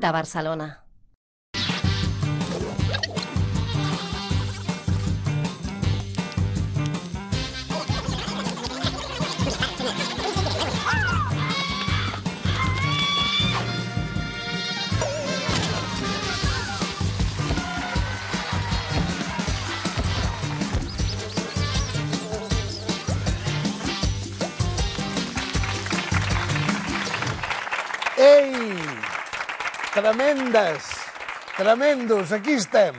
Barcelona. Tremendes, tremendos, aquí estem,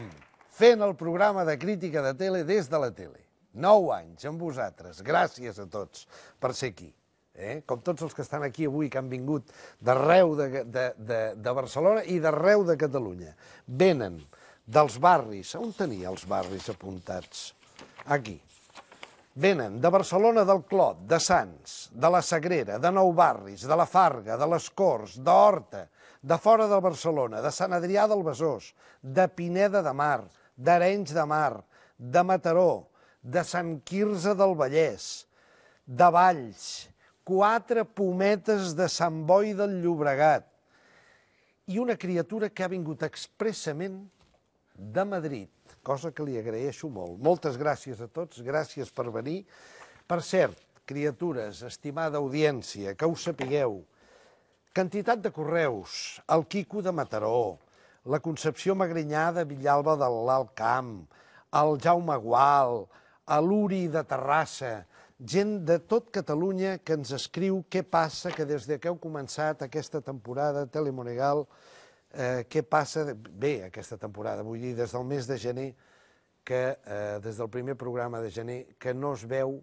fent el programa de crítica de tele des de la tele. Nou anys amb vosaltres, gràcies a tots per ser aquí. Eh? Com tots els que estan aquí avui, que han vingut d'arreu de, de, de, de Barcelona i d'arreu de Catalunya. Venen dels barris, on tenia els barris apuntats? Aquí, Venen de Barcelona del Clot, de Sants, de la Sagrera, de Nou Barris, de la Farga, de les Corts, d'Horta, de fora de Barcelona, de Sant Adrià del Besòs, de Pineda de Mar, d'Arenys de Mar, de Mataró, de Sant Quirze del Vallès, de Valls, quatre pometes de Sant Boi del Llobregat i una criatura que ha vingut expressament de Madrid, cosa que li agraeixo molt. Moltes gràcies a tots, gràcies per venir. Per cert, criatures, estimada audiència, que ho sapigueu, Quantitat de correus. El Quico de Mataró, la Concepció Magrinyà de Villalba de l'Alt Camp, el Jaume Gual, l'Uri de Terrassa, gent de tot Catalunya que ens escriu què passa, que des de que heu començat aquesta temporada Telemonegal, eh, què passa bé aquesta temporada, vull dir, des del mes de gener, que eh, des del primer programa de gener, que no es veu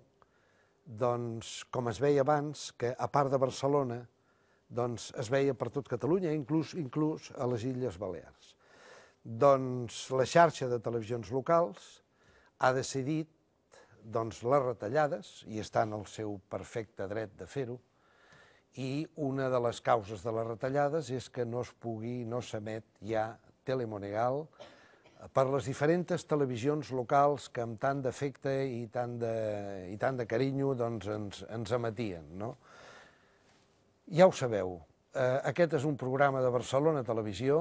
doncs, com es veia abans, que a part de Barcelona, doncs es veia per tot Catalunya, inclús, inclús a les Illes Balears. Doncs la xarxa de televisions locals ha decidit doncs, les retallades, i està en el seu perfecte dret de fer-ho, i una de les causes de les retallades és que no es pugui, no s'emet ja Telemonegal per les diferents televisions locals que amb tant d'efecte i tant de, i tant de carinyo doncs ens, ens emetien. No? Ja ho sabeu, eh, aquest és un programa de Barcelona Televisió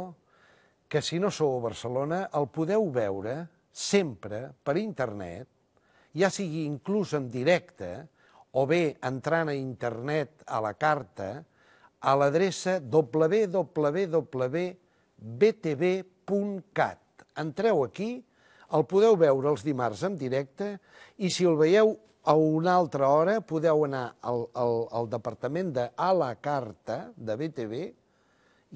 que si no sou a Barcelona el podeu veure sempre per internet, ja sigui inclús en directe o bé entrant a internet a la carta a l'adreça www.btv.cat. Entreu aquí, el podeu veure els dimarts en directe i si el veieu a una altra hora podeu anar al, al, al departament de A la Carta, de BTV,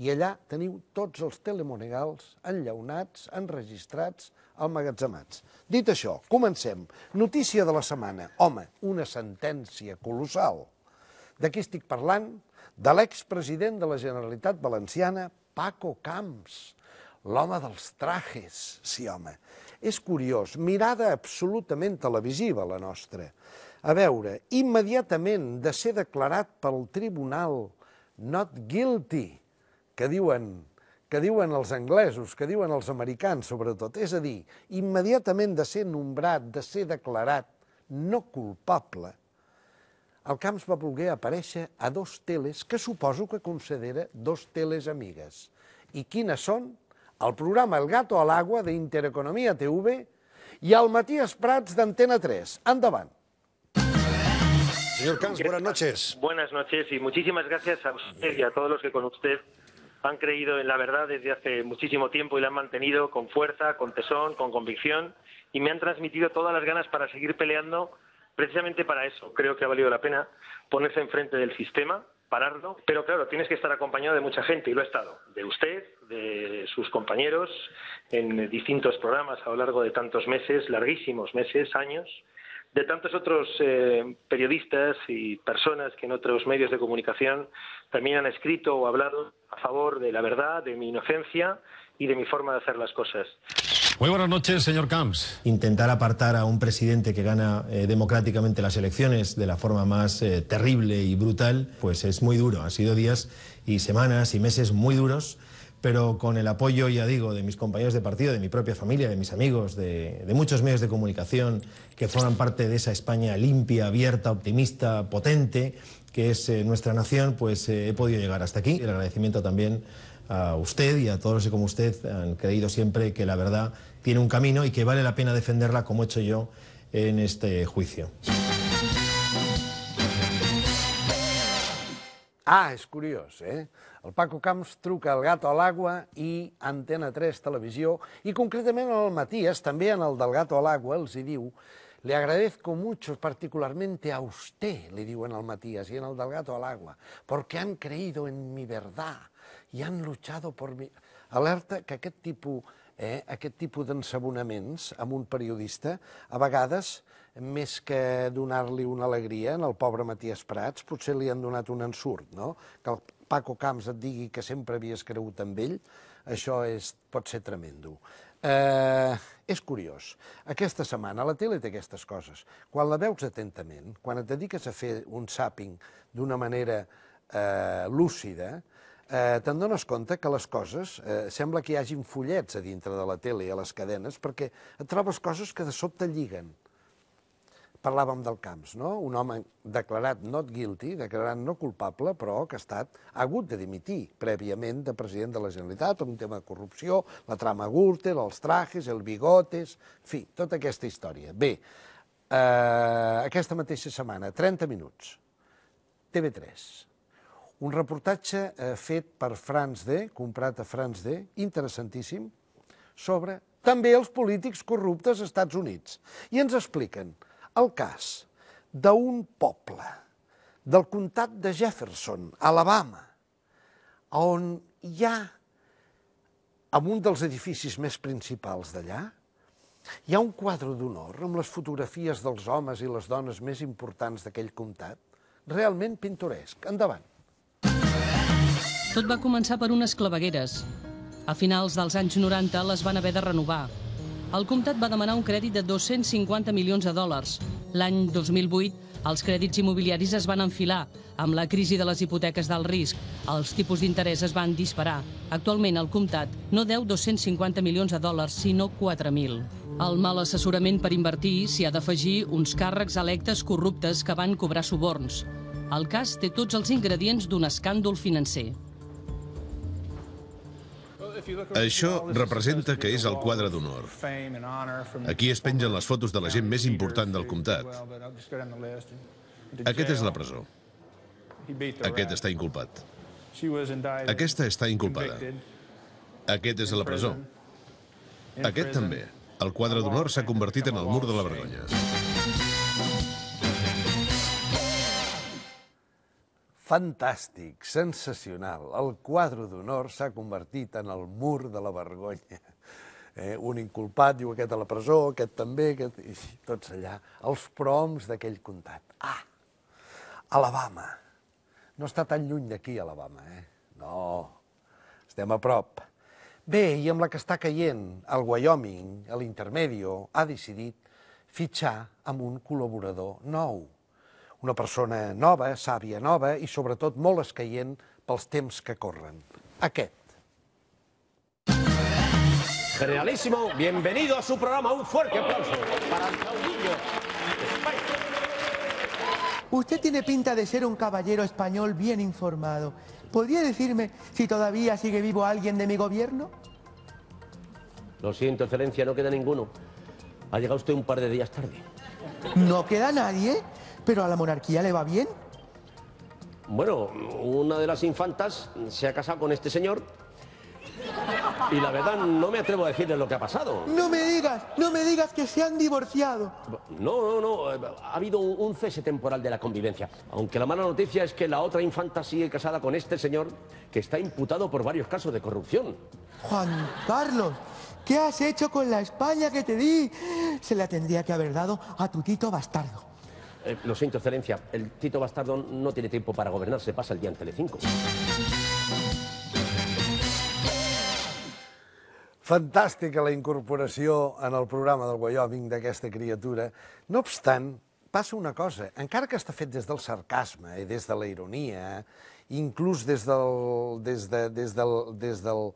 i allà teniu tots els telemonegals enllaunats, enregistrats, almagatzemats. Dit això, comencem. Notícia de la setmana. Home, una sentència colossal. De què estic parlant? De l'expresident de la Generalitat Valenciana, Paco Camps, l'home dels trajes, sí home, és curiós, mirada absolutament televisiva la nostra. A veure, immediatament de ser declarat pel tribunal not guilty, que diuen que diuen els anglesos, que diuen els americans, sobretot. És a dir, immediatament de ser nombrat, de ser declarat no culpable, el Camps va voler aparèixer a dos teles que suposo que considera dos teles amigues. I quines són? al programa El Gato al Agua de InterEconomía TV y al Matías Prats de Antena 3. Andaban. Señor Cans, buenas noches. Buenas noches y muchísimas gracias a usted y a todos los que con usted han creído en la verdad desde hace muchísimo tiempo y la han mantenido con fuerza, con tesón, con convicción y me han transmitido todas las ganas para seguir peleando precisamente para eso. Creo que ha valido la pena ponerse enfrente del sistema, pero claro, tienes que estar acompañado de mucha gente y lo ha estado, de usted, de sus compañeros, en distintos programas a lo largo de tantos meses, larguísimos meses, años, de tantos otros eh, periodistas y personas que en otros medios de comunicación también han escrito o hablado a favor de la verdad, de mi inocencia y de mi forma de hacer las cosas. Muy buenas noches, señor Camps. Intentar apartar a un presidente que gana eh, democráticamente las elecciones de la forma más eh, terrible y brutal, pues es muy duro. Han sido días y semanas y meses muy duros, pero con el apoyo, ya digo, de mis compañeros de partido, de mi propia familia, de mis amigos, de, muchos medios de comunicación que forman parte de esa España limpia, abierta, optimista, potente, que es eh, nuestra nación, pues he podido llegar hasta aquí. El agradecimiento también a usted y a todos los que como usted han creído siempre que la verdad tiene un camino y que vale la pena defenderla como he hecho yo en este juicio. Ah, es curioso, eh? El Paco Camps truca El gato al Agua y Antena 3 Televisión y concretamente al Matías, también al el del gato el Agua, Le agradezco mucho particularmente a usted, le digo en al Matías y en el del al agua, porque han creído en mi verdad. i han luchado por mi. Alerta que aquest tipus, eh, aquest tipus d'ensabonaments amb un periodista, a vegades, més que donar-li una alegria en el pobre Matías Prats, potser li han donat un ensurt, no? Que el Paco Camps et digui que sempre havies cregut en ell, això és, pot ser tremendo. Eh, és curiós. Aquesta setmana la tele té aquestes coses. Quan la veus atentament, quan et dediques a fer un sàping d'una manera eh, lúcida, eh, te'n dones compte que les coses, eh, sembla que hi hagin fullets a dintre de la tele i a les cadenes, perquè et trobes coses que de sobte lliguen. Parlàvem del Camps, no? Un home declarat not guilty, declarat no culpable, però que ha estat ha hagut de dimitir prèviament de president de la Generalitat per un tema de corrupció, la trama Gürtel, els trajes, el bigotes, en fi, tota aquesta història. Bé, eh, aquesta mateixa setmana, 30 minuts, TV3, un reportatge eh, fet per France D, comprat a France D, interessantíssim, sobre també els polítics corruptes als Estats Units. I ens expliquen el cas d'un poble del comtat de Jefferson, Alabama, on hi ha, en un dels edificis més principals d'allà, hi ha un quadre d'honor amb les fotografies dels homes i les dones més importants d'aquell comtat, realment pintoresc. Endavant. Tot va començar per unes clavegueres. A finals dels anys 90 les van haver de renovar. El comtat va demanar un crèdit de 250 milions de dòlars. L'any 2008, els crèdits immobiliaris es van enfilar. Amb la crisi de les hipoteques del risc, els tipus d'interès es van disparar. Actualment, el comtat no deu 250 milions de dòlars, sinó 4.000. El mal assessorament per invertir s'hi ha d'afegir uns càrrecs electes corruptes que van cobrar suborns. El cas té tots els ingredients d'un escàndol financer. Això representa que és el quadre d'honor. Aquí es pengen les fotos de la gent més important del comtat. Aquest és la presó. Aquest està inculpat. Aquesta està inculpada. Aquest és a la presó. Aquest també. El quadre d'honor s'ha convertit en el mur de la vergonya. Fantàstic, sensacional. El quadre d'honor s'ha convertit en el mur de la vergonya. Eh, un inculpat diu aquest a la presó, aquest també, aquest... i tots allà. Els proms d'aquell comtat. Ah, Alabama. No està tan lluny d'aquí, Alabama, eh? No, estem a prop. Bé, i amb la que està caient, el Wyoming, a l'intermedio, ha decidit fitxar amb un col·laborador nou. una persona nova, sabia nova i sobretot molt escaient pels temps que corren. Aquest. Generalísimo, bienvenido a su programa. Un fuerte aplauso para Usted tiene pinta de ser un caballero español bien informado. ¿Podría decirme si todavía sigue vivo alguien de mi gobierno? Lo siento, excelencia, no queda ninguno. Ha llegado usted un par de días tarde. ¿No queda nadie? pero a la monarquía le va bien. Bueno, una de las infantas se ha casado con este señor y la verdad no me atrevo a decirle lo que ha pasado. No me digas, no me digas que se han divorciado. No, no, no. Ha habido un cese temporal de la convivencia. Aunque la mala noticia es que la otra infanta sigue casada con este señor que está imputado por varios casos de corrupción. Juan Carlos, ¿qué has hecho con la España que te di? Se la tendría que haber dado a tu tito bastardo. Eh, lo siento, excelencia, el Tito Bastardo no tiene tiempo para gobernar, se pasa el día en Telecinco. Fantàstica la incorporació en el programa del Wyoming d'aquesta criatura. No obstant, passa una cosa. Encara que està fet des del sarcasme i des de la ironia, inclús des, del, des, de, des, del, des del,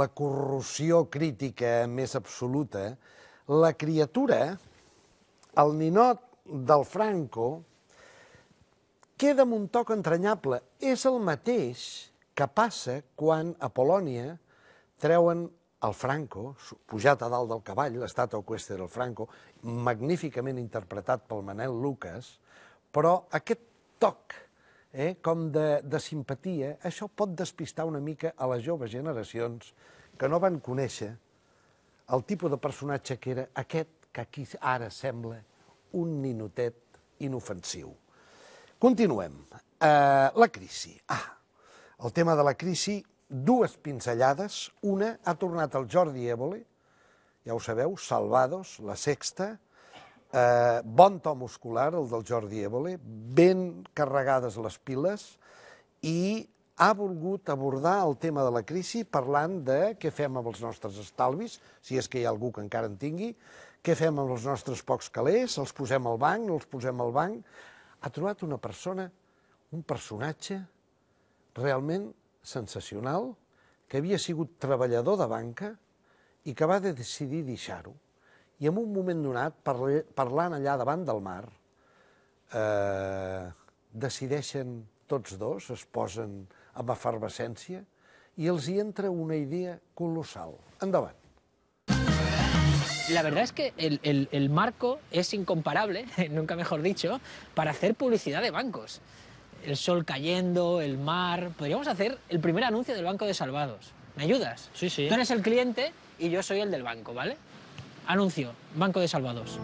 la corrosió crítica més absoluta, la criatura, el ninot, del Franco queda amb un toc entranyable. És el mateix que passa quan a Polònia treuen el Franco, pujat a dalt del cavall, l'estat equestre del Franco, magníficament interpretat pel Manel Lucas, però aquest toc eh, com de, de simpatia, això pot despistar una mica a les joves generacions que no van conèixer el tipus de personatge que era aquest que aquí ara sembla un ninotet inofensiu. Continuem. Uh, la crisi. Ah, el tema de la crisi, dues pinzellades. Una ha tornat el Jordi Évole, ja ho sabeu, Salvados, la sexta, eh, bon to muscular, el del Jordi Évole, ben carregades les piles, i ha volgut abordar el tema de la crisi parlant de què fem amb els nostres estalvis, si és que hi ha algú que encara en tingui, què fem amb els nostres pocs calés? Els posem al banc? No els posem al banc? Ha trobat una persona, un personatge realment sensacional, que havia sigut treballador de banca i que va decidir deixar-ho. I en un moment donat, parlant allà davant del mar, eh, decideixen tots dos, es posen amb efervescència, i els hi entra una idea colossal. Endavant. la verdad es que el, marco es incomparable, nunca mejor dicho, para hacer publicidad de bancos. El sol cayendo, el mar. Podríamos hacer el primer anuncio del Banco de Salvados. ¿Me ayudas? Sí, sí. Tú eres el cliente y yo soy el del banco, ¿vale? Anuncio, Banco de Salvados.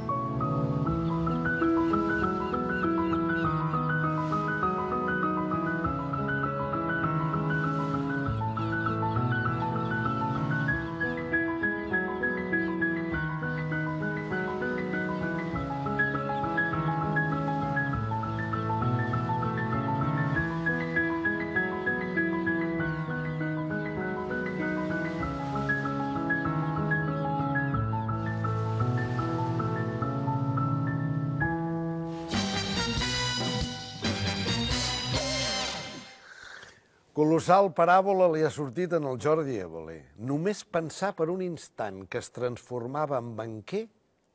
Colossal paràbola li ha sortit en el Jordi Évole. Només pensar per un instant que es transformava en banquer,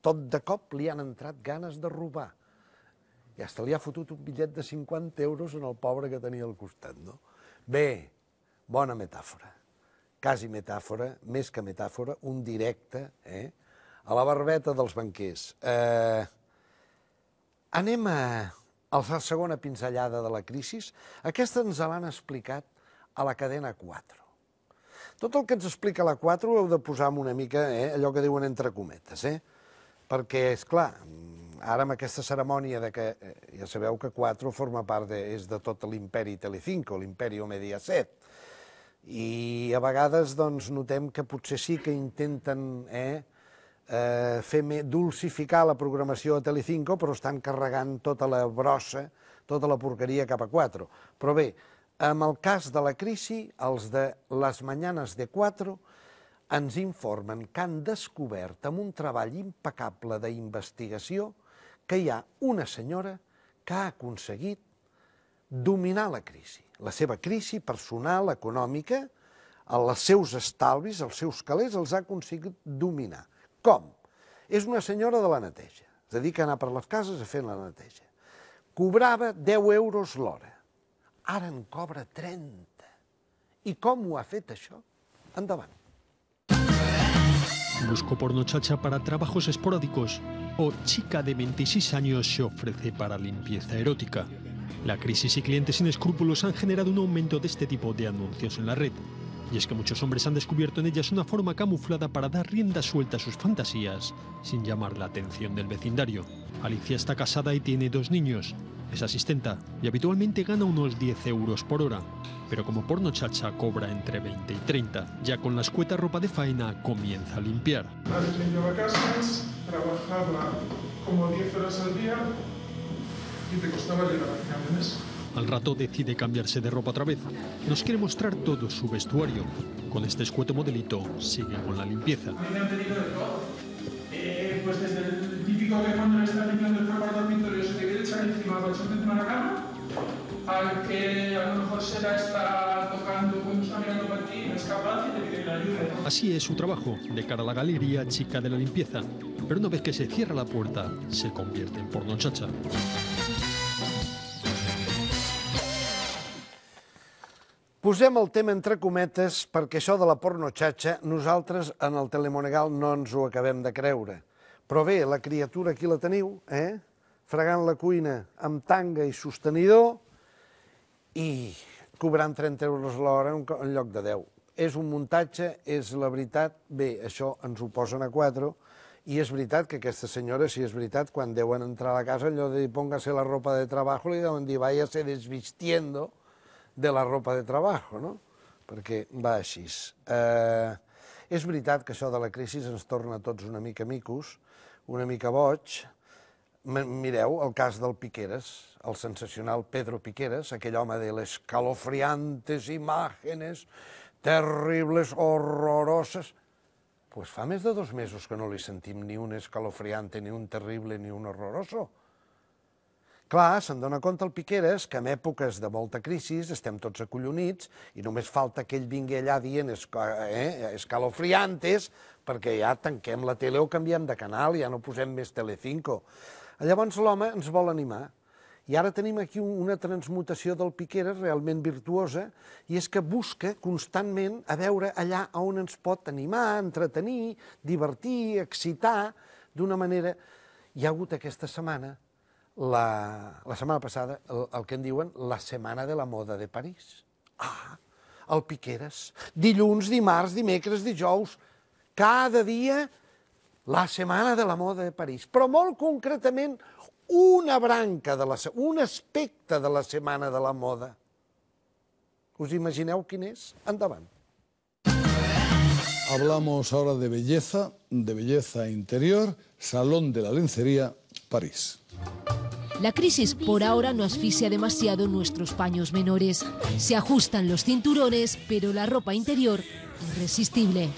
tot de cop li han entrat ganes de robar. I hasta li ha fotut un bitllet de 50 euros en el pobre que tenia al costat, no? Bé, bona metàfora. Quasi metàfora, més que metàfora, un directe, eh? A la barbeta dels banquers. Eh, anem a, a la segona pinzellada de la crisi. Aquesta ens l'han explicat a la cadena 4. Tot el que ens explica la 4 ho heu de posar una mica eh, allò que diuen entre cometes, eh? perquè, és clar, ara amb aquesta cerimònia de que, eh, ja sabeu que 4 forma part de, és de tot l'imperi Telecinco, l'imperi Mediaset, i a vegades doncs, notem que potser sí que intenten eh, eh, fer dulcificar la programació a Telecinco, però estan carregant tota la brossa, tota la porqueria cap a 4. Però bé, amb el cas de la crisi, els de Les Mañanes de 4 ens informen que han descobert amb un treball impecable d'investigació que hi ha una senyora que ha aconseguit dominar la crisi, la seva crisi personal, econòmica, els seus estalvis, els seus calés, els ha aconseguit dominar. Com? És una senyora de la neteja, a dedica a anar per les cases a fer la neteja. Cobrava 10 euros l'hora. ara cobra 30. y cómo afecta eso andaban Busco por chacha para trabajos esporádicos o chica de 26 años se ofrece para limpieza erótica. La crisis y clientes sin escrúpulos han generado un aumento de este tipo de anuncios en la red. Y es que muchos hombres han descubierto en ellas una forma camuflada para dar rienda suelta a sus fantasías, sin llamar la atención del vecindario. Alicia está casada y tiene dos niños. Es asistenta y habitualmente gana unos 10 euros por hora, pero como porno chacha cobra entre 20 y 30. Ya con la escueta ropa de faena comienza a limpiar. trabajaba como 10 horas al día y te costaba llegar al rato decide cambiarse de ropa otra vez. Nos quiere mostrar todo su vestuario. Con este escueto modelito sigue con la limpieza. Eh, pues desde el típico que cuando le está limpiando el propio dormitorio se te quiere echar encima colchón de la cama, al que a lo mejor se la está tocando cuando está mirando para ti, no es capaz y te pide la ayuda. Así es su trabajo, de cara a la galería chica de la limpieza. Pero una vez que se cierra la puerta, se convierte en pornochacha. Posem el tema entre cometes perquè això de la xatxa nosaltres en el Telemonegal no ens ho acabem de creure. Però bé, la criatura aquí la teniu, eh? fregant la cuina amb tanga i sostenidor i cobrant 30 euros l'hora en lloc de 10. És un muntatge, és la veritat, bé, això ens ho posen a 4, i és veritat que aquesta senyora, si és veritat, quan deuen entrar a la casa, allò de póngase la ropa de trabajo, li deuen dir, vaya se desvistiendo, de la ropa de treball, no? perquè va així. Eh, és veritat que això de la crisi ens torna tots una mica micos, una mica boig. Mireu el cas del Piqueres, el sensacional Pedro Piqueres, aquell home de les calofriantes imàgenes terribles, horroroses. Pues fa més de dos mesos que no li sentim ni un escalofriante, ni un terrible, ni un horroroso. Clar, se'n dona compte el Piqueres que en èpoques de molta crisi estem tots acollonits i només falta que ell vingui allà dient eh, escalofriantes perquè ja tanquem la tele o canviem de canal, ja no posem més Telecinco. Llavors l'home ens vol animar. I ara tenim aquí una transmutació del Piqueres realment virtuosa, i és que busca constantment a veure allà on ens pot animar, entretenir, divertir, excitar, d'una manera... Hi ha hagut aquesta setmana la, la setmana passada el, el que en diuen la Setmana de la Moda de París. Ah, el Piqueres. Dilluns, dimarts, dimecres, dijous. Cada dia la Setmana de la Moda de París. Però molt concretament una branca, de la, un aspecte de la Setmana de la Moda. Us imagineu quin és? Endavant. Hablamos ahora de belleza, de belleza interior, Salón de la Lencería, París. La crisis por ahora no asfixia demasiado nuestros paños menores. Se ajustan los cinturones, pero la ropa interior irresistible.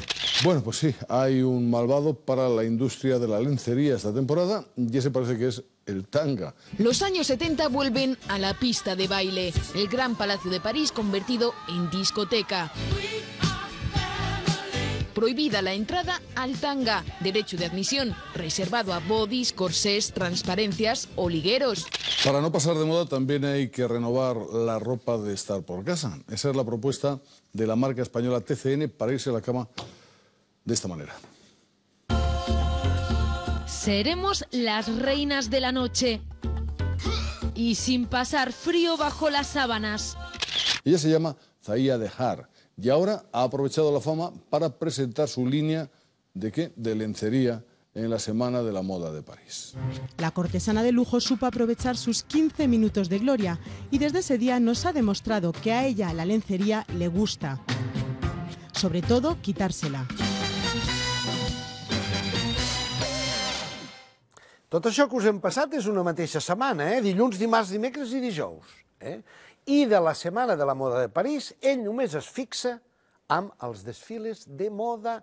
Bueno, pues sí, hay un malvado para la industria de la lencería esta temporada y ese parece que es el tanga. Los años 70 vuelven a la pista de baile, el Gran Palacio de París convertido en discoteca prohibida la entrada al tanga, derecho de admisión reservado a bodys, corsés, transparencias o ligueros. Para no pasar de moda también hay que renovar la ropa de estar por casa. Esa es la propuesta de la marca española TCN para irse a la cama de esta manera. Seremos las reinas de la noche y sin pasar frío bajo las sábanas. Ella se llama de Har. Y ahora ha aprovechado la fama para presentar su línea de lencería en la Semana de la Moda de París. La cortesana de lujo supo aprovechar sus 15 minutos de gloria y desde ese día nos ha demostrado que a ella la lencería le gusta. Sobre todo, quitársela. Todo això que os passat es una mateixa setmana, eh? dilluns, dimarts, dimecres y dijous. Eh? i de la Setmana de la Moda de París, ell només es fixa amb els desfiles de moda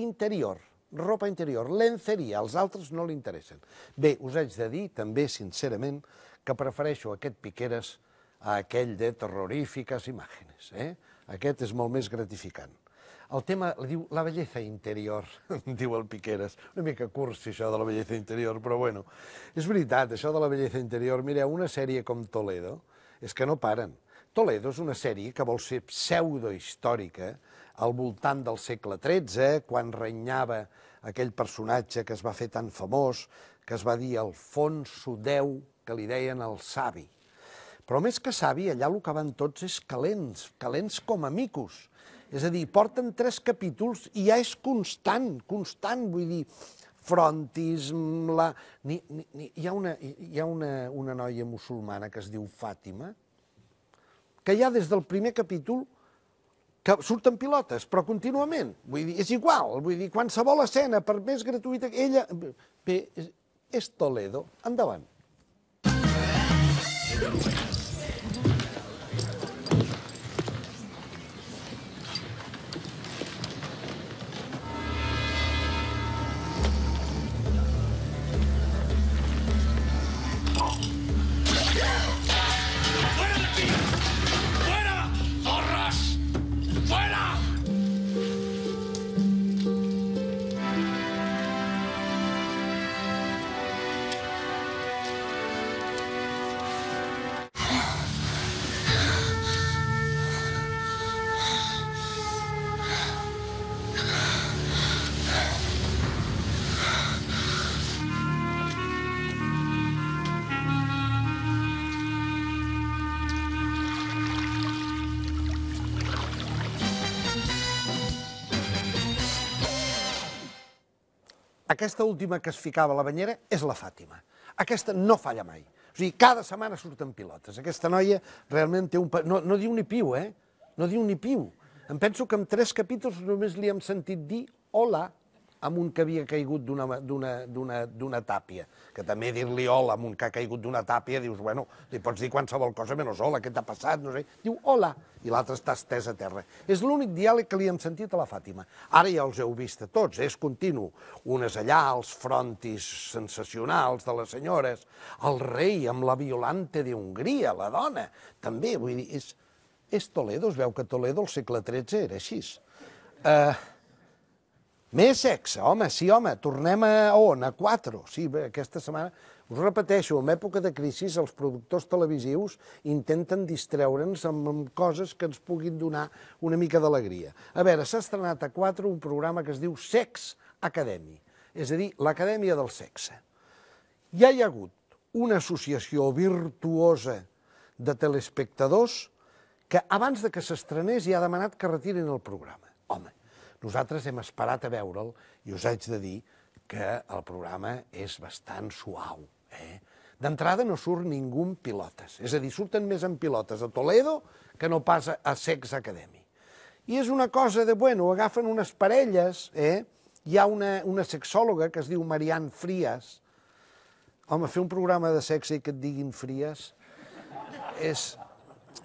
interior, ropa interior, lenceria, els altres no li interessen. Bé, us haig de dir també, sincerament, que prefereixo aquest Piqueres a aquell de terrorífiques imàgenes. Eh? Aquest és molt més gratificant. El tema li diu la bellesa interior, diu el Piqueres. Una mica cursi, això de la bellesa interior, però bueno. És veritat, això de la bellesa interior. Mireu, una sèrie com Toledo, és que no paren. Toledo és una sèrie que vol ser pseudohistòrica al voltant del segle XIII, quan renyava aquell personatge que es va fer tan famós, que es va dir Alfonso X, que li deien el savi. Però més que savi, allà el que van tots és calents, calents com a micos. És a dir, porten tres capítols i ja és constant, constant, vull dir, frontis, La... Ni, ni, ni... Hi ha, una, hi ha una, una noia musulmana que es diu Fàtima, que ja des del primer capítol que surten pilotes, però contínuament. Vull dir, és igual, vull dir, qualsevol escena, per més gratuïta que ella... Bé, és Toledo. Endavant. Endavant. aquesta última que es ficava a la banyera és la Fàtima. Aquesta no falla mai. O sigui, cada setmana surten pilotes. Aquesta noia realment té un... No, no diu ni piu, eh? No diu ni piu. Em penso que en tres capítols només li hem sentit dir hola, amb un que havia caigut d'una tàpia. Que també dir-li hola amb un que ha caigut d'una tàpia, dius, bueno, li pots dir qualsevol cosa menys hola, què t'ha passat, no sé. Diu, hola, i l'altre està estès a terra. És l'únic diàleg que li hem sentit a la Fàtima. Ara ja els heu vist a tots, eh? és continu. Unes allà, els frontis sensacionals de les senyores, el rei amb la Violante d'Hongria, la dona, també, vull dir, és, és Toledo, es veu que Toledo al segle XIII era així. Eh... Uh, més sexe, home, sí, home, tornem a on? A 4. Sí, bé, aquesta setmana... Us repeteixo, en època de crisi els productors televisius intenten distreure'ns amb, amb coses que ens puguin donar una mica d'alegria. A veure, s'ha estrenat a 4 un programa que es diu Sex Academy, és a dir, l'Acadèmia del Sexe. Ja hi ha hagut una associació virtuosa de telespectadors que abans de que s'estrenés ja ha demanat que retirin el programa. Home, nosaltres hem esperat a veure'l i us haig de dir que el programa és bastant suau. Eh? D'entrada no surt ningú amb pilotes, és a dir, surten més en pilotes a Toledo que no pas a Sex Academy. I és una cosa de, bueno, agafen unes parelles, eh? hi ha una, una sexòloga que es diu Marianne Frias, home, fer un programa de sexe i que et diguin fries és,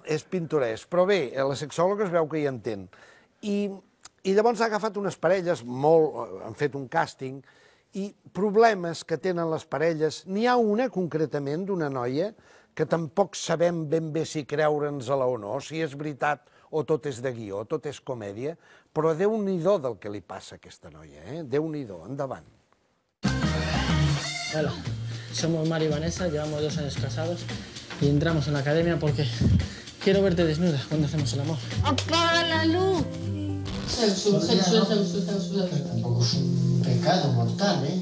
és pintoresc, però bé, eh, la sexòloga es veu que hi entén. I i llavors ha agafat unes parelles, molt, eh, han fet un càsting, i problemes que tenen les parelles. N'hi ha una, concretament, d'una noia, que tampoc sabem ben bé si creure'ns-la o no, si és veritat o tot és de guió, tot és comèdia, però déu nhi del que li passa a aquesta noia, eh? Déu-n'hi-do, endavant. Hola, somos Mari y Vanessa, llevamos dos años casados y entramos en la academia porque quiero verte desnuda cuando hacemos el amor. ¡Apaga la luz! tampoco es un pecado mortal, ¿eh?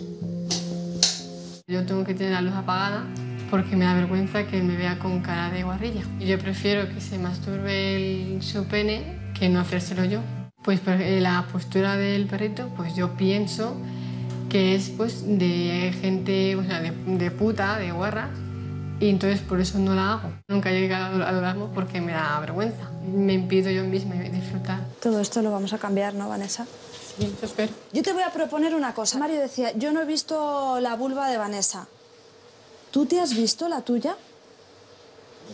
Yo tengo que tener la luz apagada porque me da vergüenza que me vea con cara de guarrilla. Y yo prefiero que se masturbe el, su pene que no hacérselo yo. Pues la postura del perrito, pues yo pienso que es pues de gente, o sea, de, de puta, de guarra, y entonces por eso no la hago. Nunca he llegado a dorarme porque me da vergüenza me impido yo misma disfrutar. Todo esto lo vamos a cambiar, ¿no, Vanessa? Sí, eso espero. Yo te voy a proponer una cosa. Mario decía, yo no he visto la vulva de Vanessa. ¿Tú te has visto la tuya?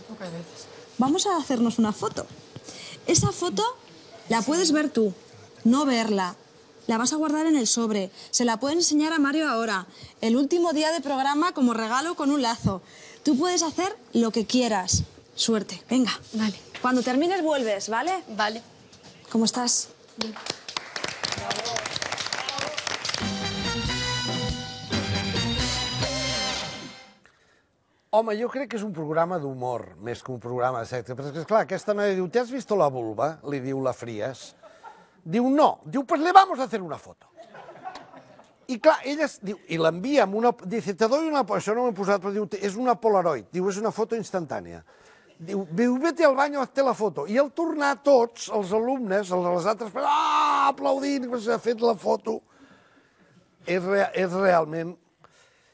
pocas veces. Vamos a hacernos una foto. Esa foto la puedes ver tú, no verla. La vas a guardar en el sobre. Se la puede enseñar a Mario ahora, el último día de programa como regalo con un lazo. Tú puedes hacer lo que quieras. Suerte. Venga. Vale. Cuando termines vuelves, ¿vale? Vale. ¿Cómo estás? Bien. Home, jo crec que és un programa d'humor, més que un programa de sexe. Però és que, esclar, aquesta noia diu, ¿te has visto la vulva? Li diu la Fries. Diu, no. Diu, pues le vamos a hacer una foto. I clar, ella diu, i l'envia amb una... Dice, te doy una... Això no m'ho he posat, però diu, és una Polaroid. Diu, és una foto instantània. Diu, diu, vete al baño, hazte la foto. I al tornar tots, els alumnes, els, les altres, ah, aplaudint, s'ha fet la foto. És, rea, és realment...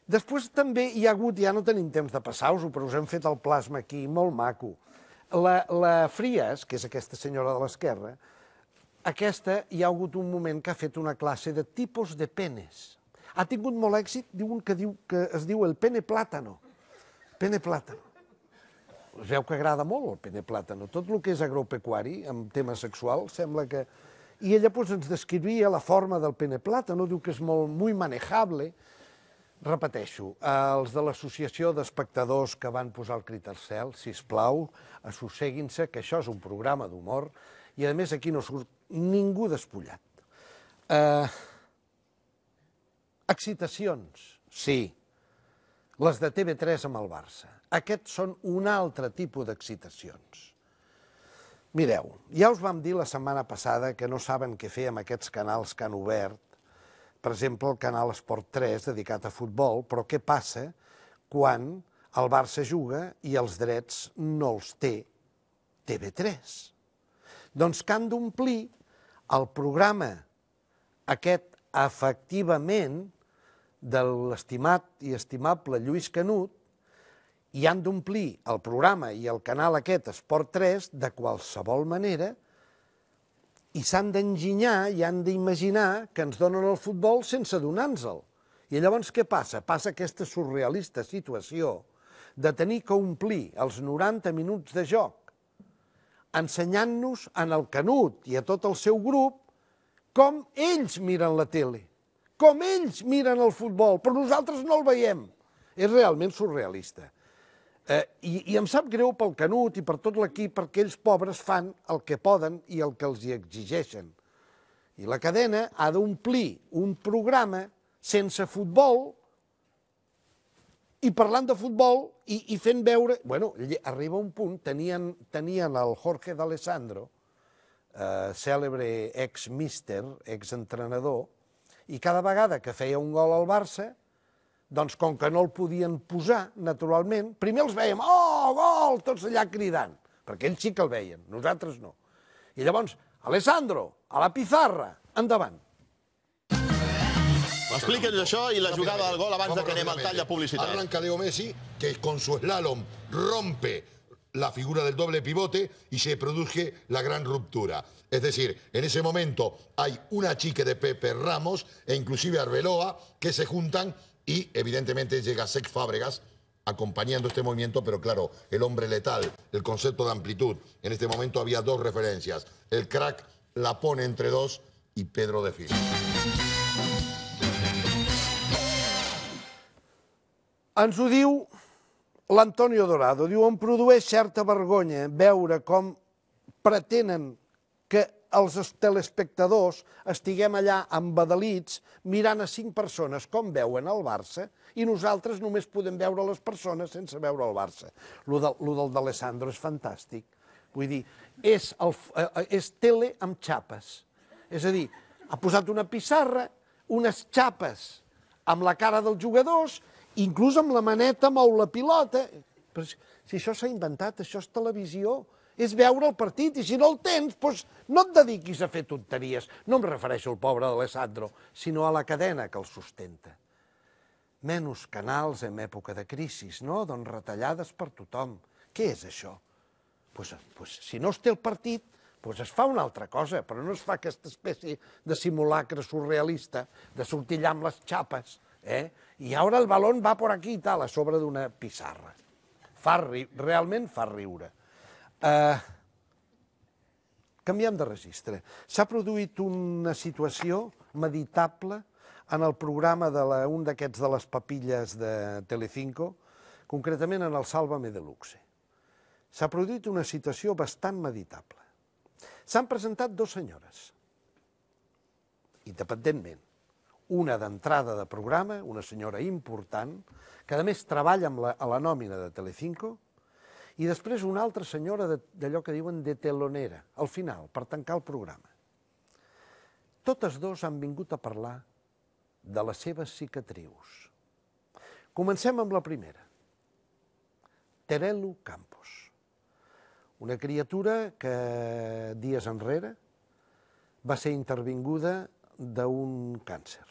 Després també hi ha hagut, ja no tenim temps de passar-vos-ho, però us hem fet el plasma aquí, molt maco. La, la Fries, que és aquesta senyora de l'esquerra, aquesta hi ha hagut un moment que ha fet una classe de tipus de penes. Ha tingut molt èxit, diuen que, diu, que es diu el pene plàtano. Pene plàtano es veu que agrada molt el pene plàtano. Tot el que és agropecuari, amb tema sexual, sembla que... I ella doncs, ens descrivia la forma del pene plàtano, diu que és molt, muy manejable. Repeteixo, eh, els de l'Associació d'Espectadors que van posar el crit al cel, si us plau, assosseguin-se, que això és un programa d'humor, i a més aquí no surt ningú despullat. Eh, excitacions, sí. Les de TV3 amb el Barça aquests són un altre tipus d'excitacions. Mireu, ja us vam dir la setmana passada que no saben què fer amb aquests canals que han obert, per exemple, el canal Esport 3 dedicat a futbol, però què passa quan el Barça juga i els drets no els té TV3? Doncs que han d'omplir el programa aquest efectivament de l'estimat i estimable Lluís Canut i han d'omplir el programa i el canal aquest, Esport 3, de qualsevol manera, i s'han d'enginyar i han d'imaginar que ens donen el futbol sense donar-nos-el. I llavors què passa? Passa aquesta surrealista situació de tenir que omplir els 90 minuts de joc ensenyant-nos en el Canut i a tot el seu grup com ells miren la tele, com ells miren el futbol, però nosaltres no el veiem. És realment surrealista. Eh, i, I em sap greu pel Canut i per tot l'equip, perquè ells pobres fan el que poden i el que els hi exigeixen. I la cadena ha d'omplir un programa sense futbol i parlant de futbol i, i fent veure... Bueno, arriba un punt, tenien, tenien el Jorge D'Alessandro, eh, cèlebre ex-míster, ex-entrenador, i cada vegada que feia un gol al Barça, doncs com que no el podien posar, naturalment, primer els veiem, oh, gol, tots allà cridant, perquè ells sí que el veien, nosaltres no. I llavors, Alessandro, a la pizarra, endavant. Explica'ns això i la jugada del gol abans de que anem al tall de publicitat. Arranca Leo Messi, que con su slalom rompe la figura del doble pivote y se produce la gran ruptura. Es decir, en ese momento hay una chique de Pepe Ramos e inclusive Arbeloa que se juntan Y evidentemente llega Sex Fábregas acompañando este movimiento, pero claro, el hombre letal, el concepto de amplitud. En este momento había dos referencias. El crack la pone entre dos y Pedro de Fil. Ens l'Antonio Dorado, diu, un em produeix certa vergonya veure com pretenen els telespectadors estiguem allà embadalits mirant a cinc persones com veuen el Barça i nosaltres només podem veure les persones sense veure el Barça. Lo, de, lo del d'Alessandro és fantàstic. Vull dir, és, el, eh, eh, és tele amb xapes. És a dir, ha posat una pissarra, unes xapes amb la cara dels jugadors, inclús amb la maneta mou la pilota. Però si això s'ha inventat, això és televisió és veure el partit, i si no el tens, doncs no et dediquis a fer tonteries. No em refereixo al pobre Alessandro, sinó a la cadena que el sustenta. Menys canals en època de crisi, no? Doncs retallades per tothom. Què és això? Pues, pues, si no es té el partit, doncs es fa una altra cosa, però no es fa aquesta espècie de simulacre surrealista, de sortir allà amb les xapes, eh? i ara el balon va per aquí i tal, a sobre d'una pissarra. Fa ri... Realment fa riure. Eh, canviem de registre. S'ha produït una situació meditable en el programa d'un d'aquests de les papilles de Telecinco, concretament en el Sálvame de Luxe. S'ha produït una situació bastant meditable. S'han presentat dues senyores, independentment. Una d'entrada de programa, una senyora important, que a més treballa amb la, a la nòmina de Telecinco, i després una altra senyora d'allò que diuen de telonera, al final, per tancar el programa. Totes dos han vingut a parlar de les seves cicatrius. Comencem amb la primera. Terelu Campos. Una criatura que dies enrere va ser intervinguda d'un càncer,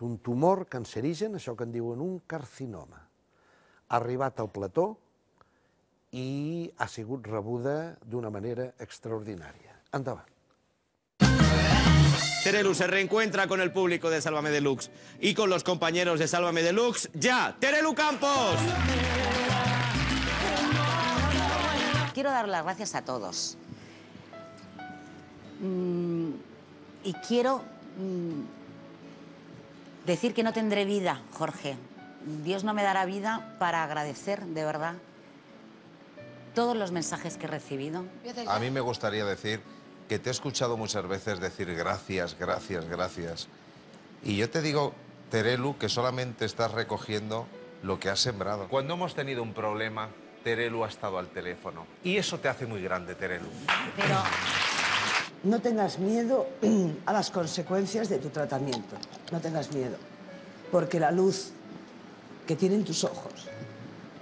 d'un tumor cancerigen, això que en diuen un carcinoma. Ha arribat al plató, ...y ha sigut rebuda una manera extraordinaria... va. Terelu se reencuentra con el público de Sálvame Deluxe y con los compañeros de Sálvame Deluxe. ¡Ya! ¡Terelu Campos! Quiero dar las gracias a todos. Mm, y quiero mm, decir que no tendré vida, Jorge. Dios no me dará vida para agradecer de verdad todos los mensajes que he recibido. A mí me gustaría decir que te he escuchado muchas veces decir gracias, gracias, gracias. Y yo te digo, Terelu, que solamente estás recogiendo lo que has sembrado. Cuando hemos tenido un problema, Terelu ha estado al teléfono. Y eso te hace muy grande, Terelu. No tengas miedo a las consecuencias de tu tratamiento. No tengas miedo. Porque la luz que tienen tus ojos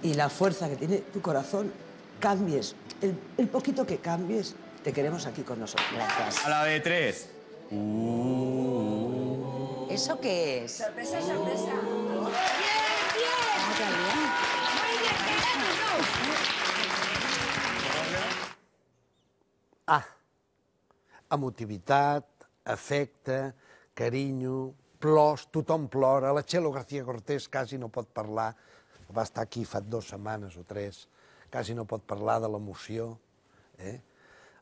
y la fuerza que tiene tu corazón cambies. El, el poquito que cambies, te queremos aquí con nosotros. Gracias. A la de tres. Uh. ¿Eso qué es? Sorpresa, sorpresa. Uh. ¡Bien, bien! bien. A. Ah. Emotivitat, afecte, carinyo, plors, tothom plora, la Txelo García Cortés quasi no pot parlar, va estar aquí fa dues setmanes o tres, quasi no pot parlar de l'emoció. Eh?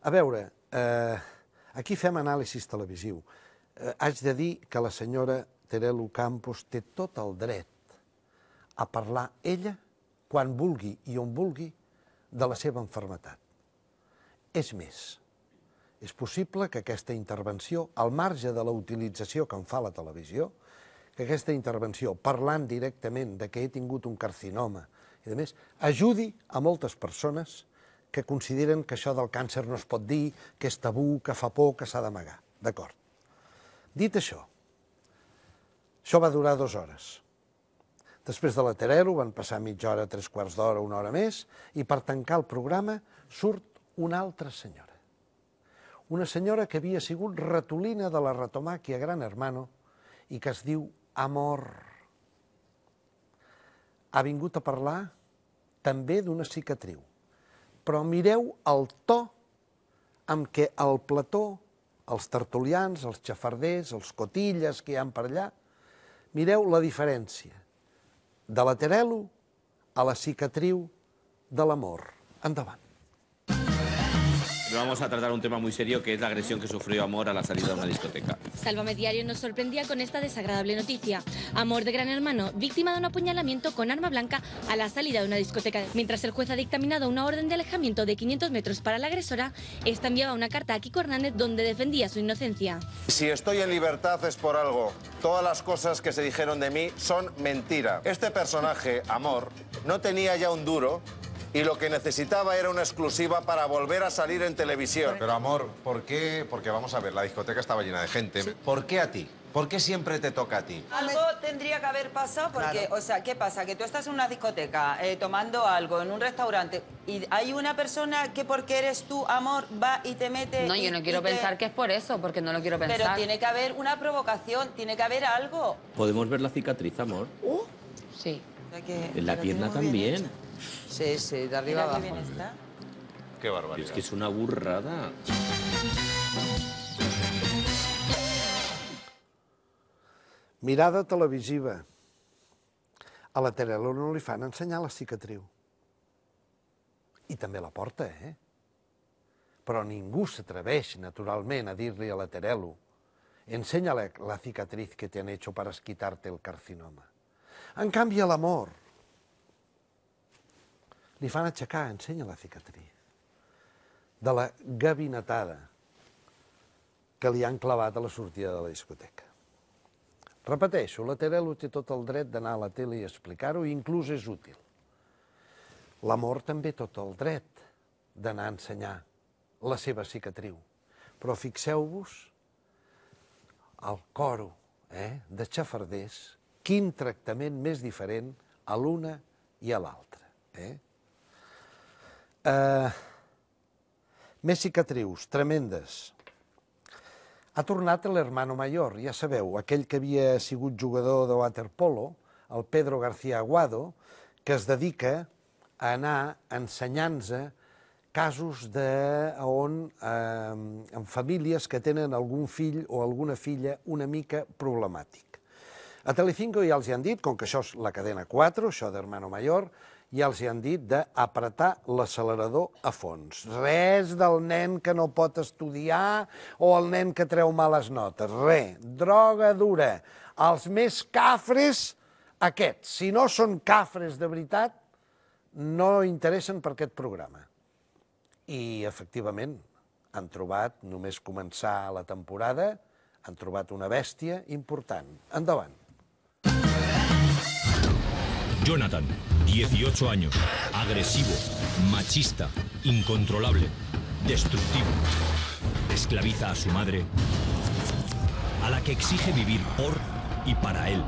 A veure, eh, aquí fem anàlisis televisiu. Eh, haig de dir que la senyora Terelu Campos té tot el dret a parlar ella quan vulgui i on vulgui de la seva enfermetat. És més, és possible que aquesta intervenció, al marge de la utilització que en fa la televisió, que aquesta intervenció, parlant directament de que he tingut un carcinoma, i, a més, ajudi a moltes persones que consideren que això del càncer no es pot dir, que és tabú, que fa por, que s'ha d'amagar. D'acord. Dit això, això va durar dues hores. Després de la Terero van passar mitja hora, tres quarts d'hora, una hora més, i per tancar el programa surt una altra senyora. Una senyora que havia sigut ratolina de la ratomàquia Gran Hermano i que es diu Amor ha vingut a parlar també d'una cicatriu. Però mireu el to amb què el Plató, els tertulians, els xafarders, els cotilles que hi ha per allà, mireu la diferència de la Terelo a la cicatriu de l'amor. Endavant. vamos a tratar un tema muy serio que es la agresión que sufrió Amor a la salida de una discoteca. Sálvame Diario nos sorprendía con esta desagradable noticia. Amor de Gran Hermano, víctima de un apuñalamiento con arma blanca a la salida de una discoteca. Mientras el juez ha dictaminado una orden de alejamiento de 500 metros para la agresora, esta enviaba una carta a Kiko Hernández donde defendía su inocencia. Si estoy en libertad es por algo. Todas las cosas que se dijeron de mí son mentira. Este personaje, Amor, no tenía ya un duro y lo que necesitaba era una exclusiva para volver a salir en televisión. Pero amor, ¿por qué? Porque vamos a ver, la discoteca estaba llena de gente. ¿Por qué a ti? ¿Por qué siempre te toca a ti? Algo tendría que haber pasado porque, o sea, ¿qué pasa? Que tú estás en una discoteca eh, tomando algo, en un restaurante, y hay una persona que porque eres tú, amor, va y te mete... No, yo no quiero pensar que es por eso, porque no lo quiero pensar. Pero tiene que haber una provocación, tiene que haber algo. ¿Podemos ver la cicatriz, amor? Sí. en la pierna también. Sí, sí, d'arriba abajo. Mira que barbaritat. És que és una burrada. Mirada televisiva. A la Terelo no li fan ensenyar la cicatriu. I també la porta, eh? Però ningú s'atreveix, naturalment, a dir-li a la Terelo ensenya la, la cicatriz que te han hecho para esquitarte el carcinoma. En canvi, a l'amor, li fan aixecar, ensenya la cicatriz, De la gabinetada que li han clavat a la sortida de la discoteca. Repeteixo, la Terelo té tot el dret d'anar a la tele i explicar-ho, inclús és útil. L'amor també tot el dret d'anar a ensenyar la seva cicatriu. Però fixeu-vos al coro eh, de xafarders, quin tractament més diferent a l'una i a l'altra. Eh? Eh, més cicatrius, tremendes. Ha tornat l'hermano major, ja sabeu, aquell que havia sigut jugador de waterpolo, el Pedro García Aguado, que es dedica a anar ensenyant-se casos de, on, eh, en famílies que tenen algun fill o alguna filla una mica problemàtic. A Telecinco ja els hi han dit, com que això és la cadena 4, això d'Hermano Mayor, ja els hi han dit d'apretar l'accelerador a fons. Res del nen que no pot estudiar o el nen que treu males notes. Re. Droga dura. Els més cafres, aquests. Si no són cafres de veritat, no interessen per aquest programa. I, efectivament, han trobat, només començar la temporada, han trobat una bèstia important. Endavant. Jonathan, 18 años, agresivo, machista, incontrolable, destructivo. Esclaviza a su madre, a la que exige vivir por y para él.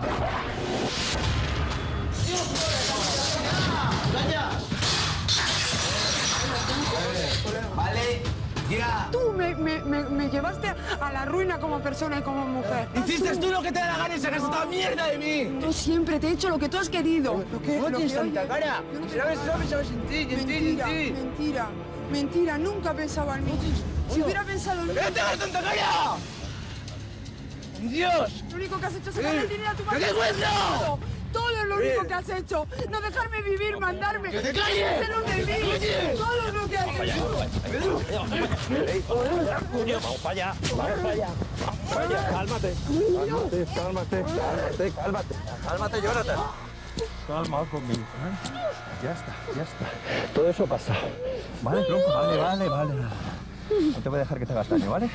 Tú me, llevaste a la ruina como persona y como mujer. Hiciste tú lo que te da la gana y sacaste no. toda mierda de mí. Yo siempre te he hecho lo que tú has querido. ¿Lo que, no tienes tanta cara. No sabes, en ti, en Mentira, mentira. Nunca pensaba en mí. Si hubiera pensado en mí... ¡No tonta tanta cara! ¡Dios! Lo único que has hecho es sacar el dinero a tu madre. ¡Qué todo lo único que has hecho. No dejarme vivir, mandarme. ¡Que te calles! Todo lo que has hecho. Vamos para allá. Vamos para allá. Cálmate. Cálmate, cálmate, cálmate, cálmate. Cálmate, Jonathan. Calma conmigo. ¿eh? Ya está, ya está. Todo eso pasa. Vale, tronco, vale, vale, vale. No te voy a dejar que te hagas daño, ¿vale?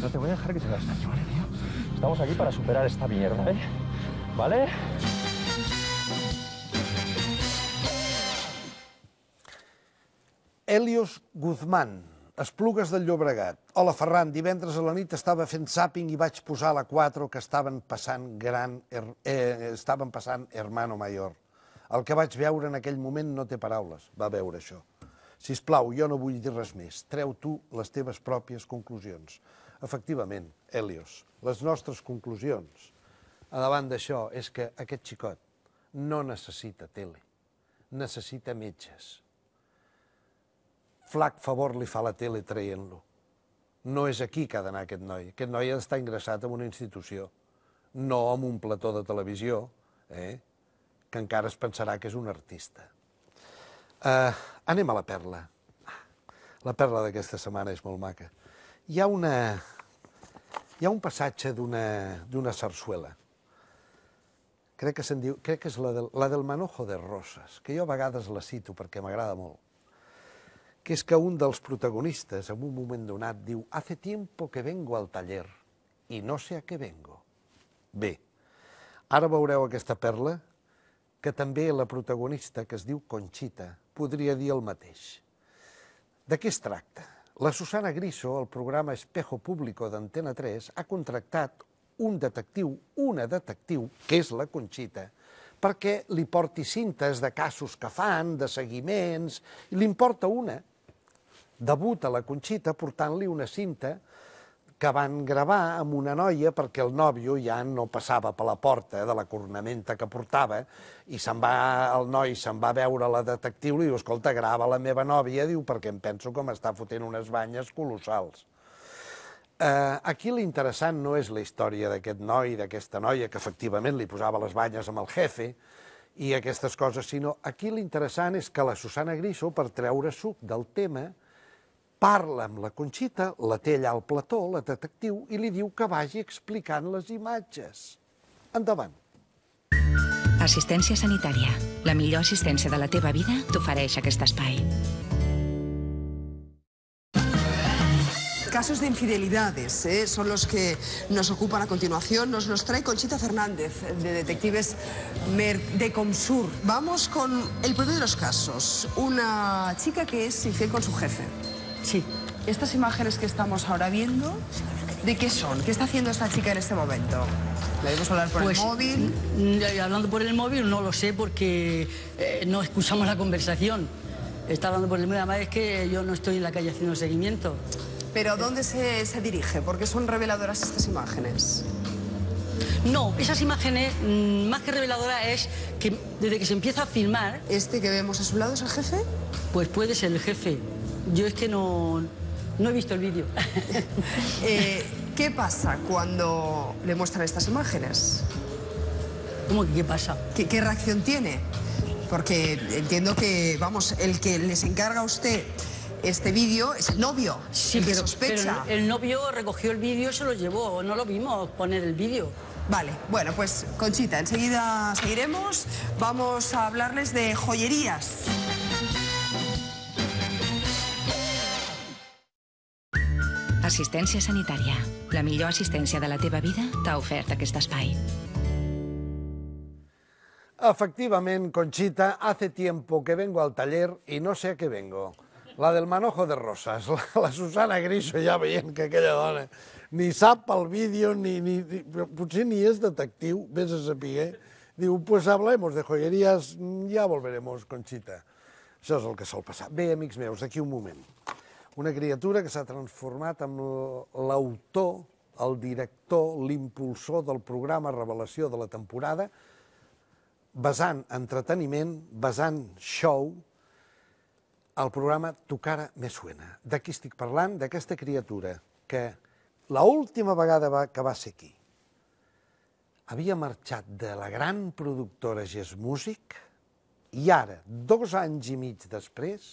No te voy a dejar que te hagas daño, ¿vale, tío? Estamos aquí para superar esta mierda, ¿eh? ¿Vale? Helios Guzmán, Esplugues del Llobregat. Hola, Ferran, divendres a la nit estava fent zapping i vaig posar a la 4 que estaven passant gran... Er, eh, estaven passant Hermano Mayor. El que vaig veure en aquell moment no té paraules. Va veure això. Si us plau, jo no vull dir res més. Treu tu les teves pròpies conclusions. Efectivament, Helios, les nostres conclusions a davant d'això és que aquest xicot no necessita tele, necessita metges flac favor li fa la tele traient-lo. No és aquí que ha d'anar aquest noi. Aquest noi ha d'estar ingressat en una institució, no en un plató de televisió, eh? que encara es pensarà que és un artista. Uh, anem a la perla. La perla d'aquesta setmana és molt maca. Hi ha, una, hi ha un passatge d'una sarsuela. Crec que se'n diu, crec que és la del, la del Manojo de Roses, que jo a vegades la cito perquè m'agrada molt que és que un dels protagonistes en un moment donat diu «Hace tiempo que vengo al taller y no sé a qué vengo». Bé, ara veureu aquesta perla, que també la protagonista, que es diu Conxita, podria dir el mateix. De què es tracta? La Susana Griso, al programa Espejo Público d'Antena 3, ha contractat un detectiu, una detectiu, que és la Conxita, perquè li porti cintes de casos que fan, de seguiments, i li importa una, a la Conxita portant-li una cinta que van gravar amb una noia perquè el nòvio ja no passava per la porta de la cornamenta que portava i se'n va, el noi se'n va veure la detectiu i diu, escolta, grava la meva nòvia, diu, perquè em penso com està fotent unes banyes colossals. Eh, aquí l'interessant no és la història d'aquest noi, d'aquesta noia, que efectivament li posava les banyes amb el jefe i aquestes coses, sinó aquí l'interessant és que la Susana Griso, per treure suc del tema, parla amb la Conxita, la té allà al plató, la detectiu, i li diu que vagi explicant les imatges. Endavant. Assistència sanitària. La millor assistència de la teva vida t'ofereix aquest espai. Casos de infidelidades eh, son los que nos ocupan a continuación. Nos los trae Conchita Fernández, de Detectives Mer de Comsur. Vamos con el primero de los casos. Una chica que es infiel con su jefe. Sí. Estas imágenes que estamos ahora viendo, ¿de qué son? ¿Qué está haciendo esta chica en este momento? ¿La vimos hablar por el pues, móvil? Mm, hablando por el móvil no lo sé porque eh, no escuchamos la conversación. Está hablando por el móvil, además es que yo no estoy en la calle haciendo seguimiento. ¿Pero dónde se, dirige? dirige? Porque son reveladoras estas imágenes. No, esas imágenes, mm, más que reveladoras, es que desde que se empieza a filmar... ¿Este que vemos a su lado es el jefe? Pues puede ser el jefe. Yo es que no, he visto el vídeo. Eh, ¿Qué pasa cuando le muestran estas imágenes? ¿Cómo que qué pasa? ¿Qué, reacción tiene? Porque entiendo que, vamos, el que les encarga a usted este vídeo es el novio, sí, pero, sospecha. el novio recogió el vídeo, se lo llevó, no lo vimos poner el vídeo. Vale, bueno, pues Conchita, enseguida seguiremos. Vamos a hablarles de joyerías. Assistència sanitària. La millor assistència de la teva vida t'ha ofert aquest espai. Efectivament, Conchita, hace tiempo que vengo al taller y no sé a qué vengo. La del manojo de rosas, la, la Susana Griso, ja veient que aquella dona ni sap el vídeo, ni, ni, ni, potser ni és detectiu, vés a saber. Eh? Diu, pues hablemos de joyerías, ja volveremos, Conchita. Això és el que sol passar. Bé, amics meus, d'aquí un moment. Una criatura que s'ha transformat en l'autor, el director, l'impulsor del programa Revelació de la temporada, basant entreteniment, basant show, al programa Tu cara me suena. De qui estic parlant? D'aquesta criatura que la última vegada va, que va ser aquí havia marxat de la gran productora Gés i ara, dos anys i mig després,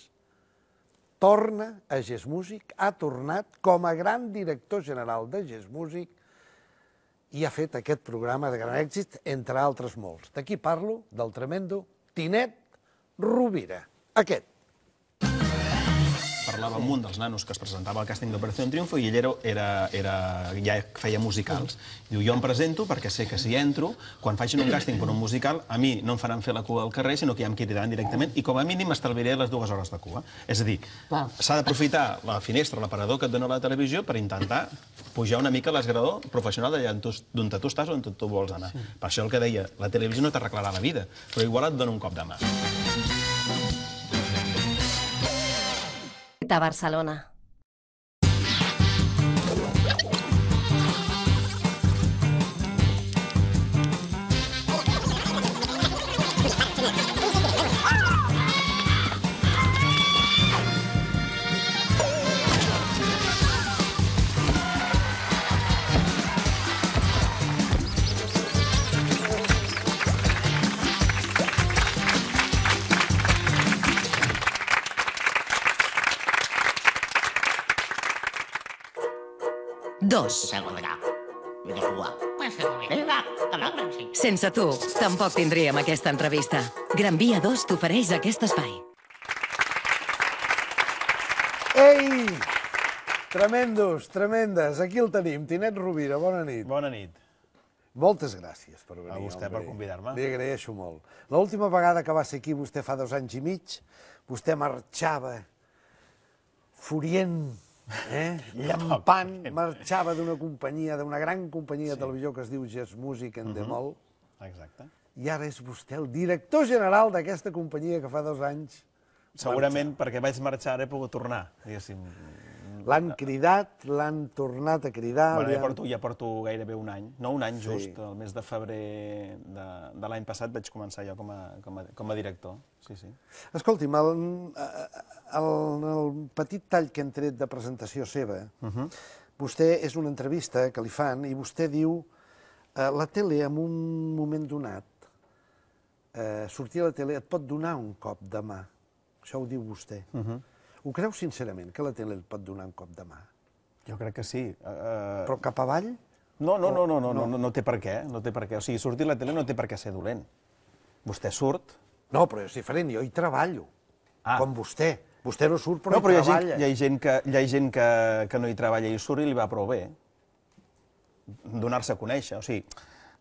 torna a Jazz Music, ha tornat com a gran director general de Jazz Music i ha fet aquest programa de gran èxit, entre altres molts. D'aquí parlo del tremendo Tinet Rovira, aquest parlava amb un dels nanos que es presentava al càsting d'Operació en Triunfo i ell era, era, era, ja feia musicals. Mm. Diu, jo em presento perquè sé que si entro, quan facin un càsting per un musical, a mi no em faran fer la cua al carrer, sinó que ja em quedaran directament i com a mínim estalviré les dues hores de cua. És a dir, s'ha d'aprofitar la finestra, l'aparador que et dona la televisió per intentar pujar una mica l'esgrador professional d'allà d'on tu estàs o on tu vols anar. Per això el que deia, la televisió no t'arreglarà la vida, però igual et dona un cop de mà. Barcelona. Sense tu, tampoc tindríem aquesta entrevista. Gran Via 2 t'ofereix aquest espai. Ei! Tremendos, tremendes. Aquí el tenim. Tinet Rovira, bona nit. Bona nit. Moltes gràcies per venir. A vostè per convidar-me. Li agraeixo molt. L'última vegada que va ser aquí, vostè fa dos anys i mig, vostè marxava furient eh? llampant, marxava d'una companyia, d'una gran companyia sí. de televisió que es diu Jazz Music and the mhm. Mall. Exacte. I ara és vostè el director general d'aquesta companyia que fa dos anys... Segurament marxar. perquè vaig marxar ara he pogut tornar, diguéssim. L'han eh, eh. cridat, l'han tornat a cridar... Bueno, ja, porto, ja porto gairebé un any, no un any sí. just, el mes de febrer de, de l'any passat vaig començar jo com a, com a, com a director. Sí, sí. Escolti'm, el, eh, el, el petit tall que hem tret de presentació seva, uh -huh. vostè és una entrevista que li fan i vostè diu eh, la tele en un moment donat, eh, sortir a la tele et pot donar un cop de mà. Això ho diu vostè. Uh -huh ho creus sincerament que la tele el pot donar un cop de mà? Jo crec que sí. Uh, Però cap avall? No, no, no, no, no, no, no, no té per què, no té per què. O sigui, sortir a la tele no té per què ser dolent. Vostè surt... No, però és diferent, jo hi treballo, ah. com vostè. Vostè no surt, però, no, però hi, hi treballa. Gent, hi ha gent, que, hi ha gent que, que no hi treballa i surt i li va prou bé donar-se a conèixer. O sigui,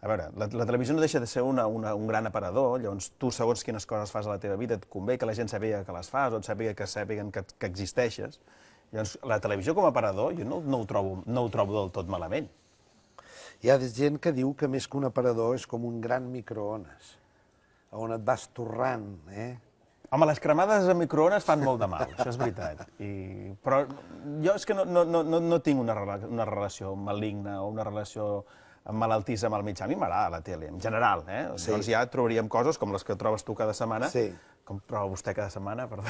a veure, la, la televisió no deixa de ser una, una, un gran aparador, llavors tu segons quines coses fas a la teva vida et convé que la gent sàpiga que les fas o et sàpiga que sàpiguen que, que existeixes. Llavors, la televisió com a aparador jo no, no, ho trobo, no ho trobo del tot malament. Hi ha gent que diu que més que un aparador és com un gran microones, on et vas torrant, eh? Home, les cremades a microones fan molt de mal, això és veritat. I, però jo és que no, no, no, no tinc una, rela una relació maligna o una relació malaltís amb el mitjà. A mi m'agrada la tele, en general, eh? Llavors ja trobaríem coses com les que trobes tu cada setmana, sí. com troba vostè cada setmana, perdó.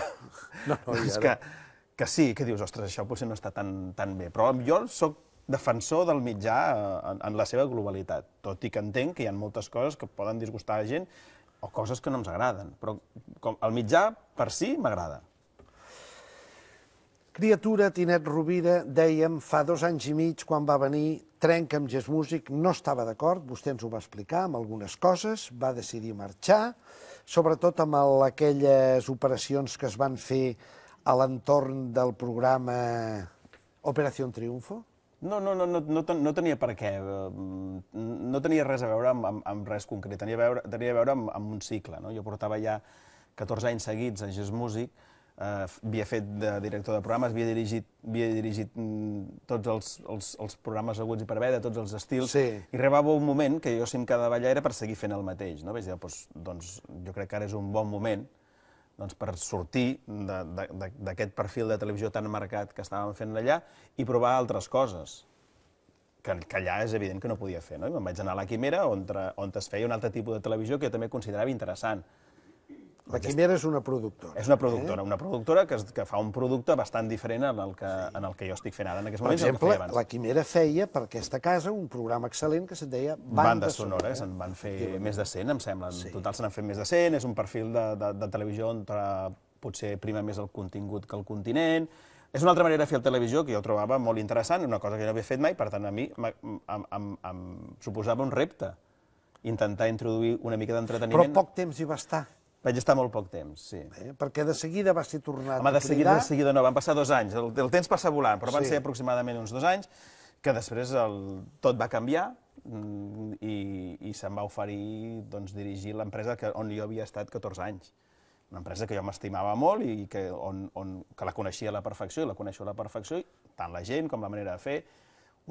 No, no, ja que, no. que sí, que dius, ostres, això potser no està tan, tan bé. Però jo sóc defensor del mitjà eh, en, la seva globalitat, tot i que entenc que hi ha moltes coses que poden disgustar a gent o coses que no ens agraden, però com, el mitjà per si m'agrada. Criatura Tinet Rovira, dèiem, fa dos anys i mig, quan va venir, trenca amb Gest Músic, no estava d'acord, vostè ens ho va explicar, amb algunes coses, va decidir marxar, sobretot amb el, aquelles operacions que es van fer a l'entorn del programa Operació Triunfo? No, no, no, no, no, no tenia per què, eh, no tenia res a veure amb, amb, amb res concret, tenia a veure, tenia a veure amb, amb un cicle. No? Jo portava ja 14 anys seguits a Gest Músic, Eh, havia fet de director de programes, havia dirigit, havia dirigit mm, tots els, els, els programes aguts i per haver, de tots els estils, sí. i arribava un moment que jo si em quedava allà era per seguir fent el mateix. No? Vaig dir, ah, doncs, doncs jo crec que ara és un bon moment doncs, per sortir d'aquest perfil de televisió tan marcat que estàvem fent allà i provar altres coses que, que allà és evident que no podia fer. No? I me'n vaig anar a la Quimera, on, on es feia un altre tipus de televisió que jo també considerava interessant la Quimera és una productora. És una productora, eh? una productora que, que fa un producte bastant diferent en el, que, sí. en el que jo estic fent ara, en aquests moments. Per exemple, la Quimera feia per aquesta casa un programa excel·lent que se'n deia Banda, Banda Sonora. Eh? Se'n van fer més de 100, em sembla. En sí. total se n'han fet més de 100, és un perfil de, de, de televisió on potser prima més el contingut que el continent, és una altra manera de fer el televisió que jo trobava molt interessant, una cosa que jo no havia fet mai, per tant, a mi em suposava un repte intentar introduir una mica d'entreteniment... Però poc temps hi va estar. Vaig estar molt poc temps, sí. Eh, perquè de seguida va ser tornat Home, de seguida, Home, de seguida no, van passar dos anys. El, el temps passa volant, però van sí. ser aproximadament uns dos anys, que després el, tot va canviar mm, i, i se'm va oferir doncs, dirigir l'empresa on jo havia estat 14 anys. Una empresa que jo m'estimava molt i que, on, on, que la coneixia a la perfecció, i la coneixo a la perfecció, tant la gent com la manera de fer.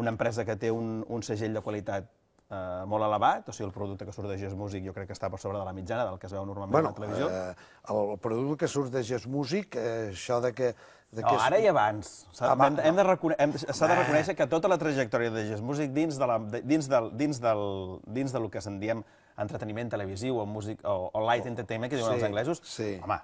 Una empresa que té un, un segell de qualitat Eh, molt elevat, o sigui, el producte que surt de Jazz Music jo crec que està per sobre de la mitjana del que es veu normalment bueno, a la televisió. Eh, el producte que surt de Jazz Music, eh, això de que... De que no, ara és... i abans. S'ha ah, hem, de, recone hem, de reconèixer que tota la trajectòria de Jazz Music dins, de la, dins, del, dins, del, dins del que se'n diem entreteniment televisiu o, music, o, o light oh, entertainment, que diuen sí, els anglesos, sí. home,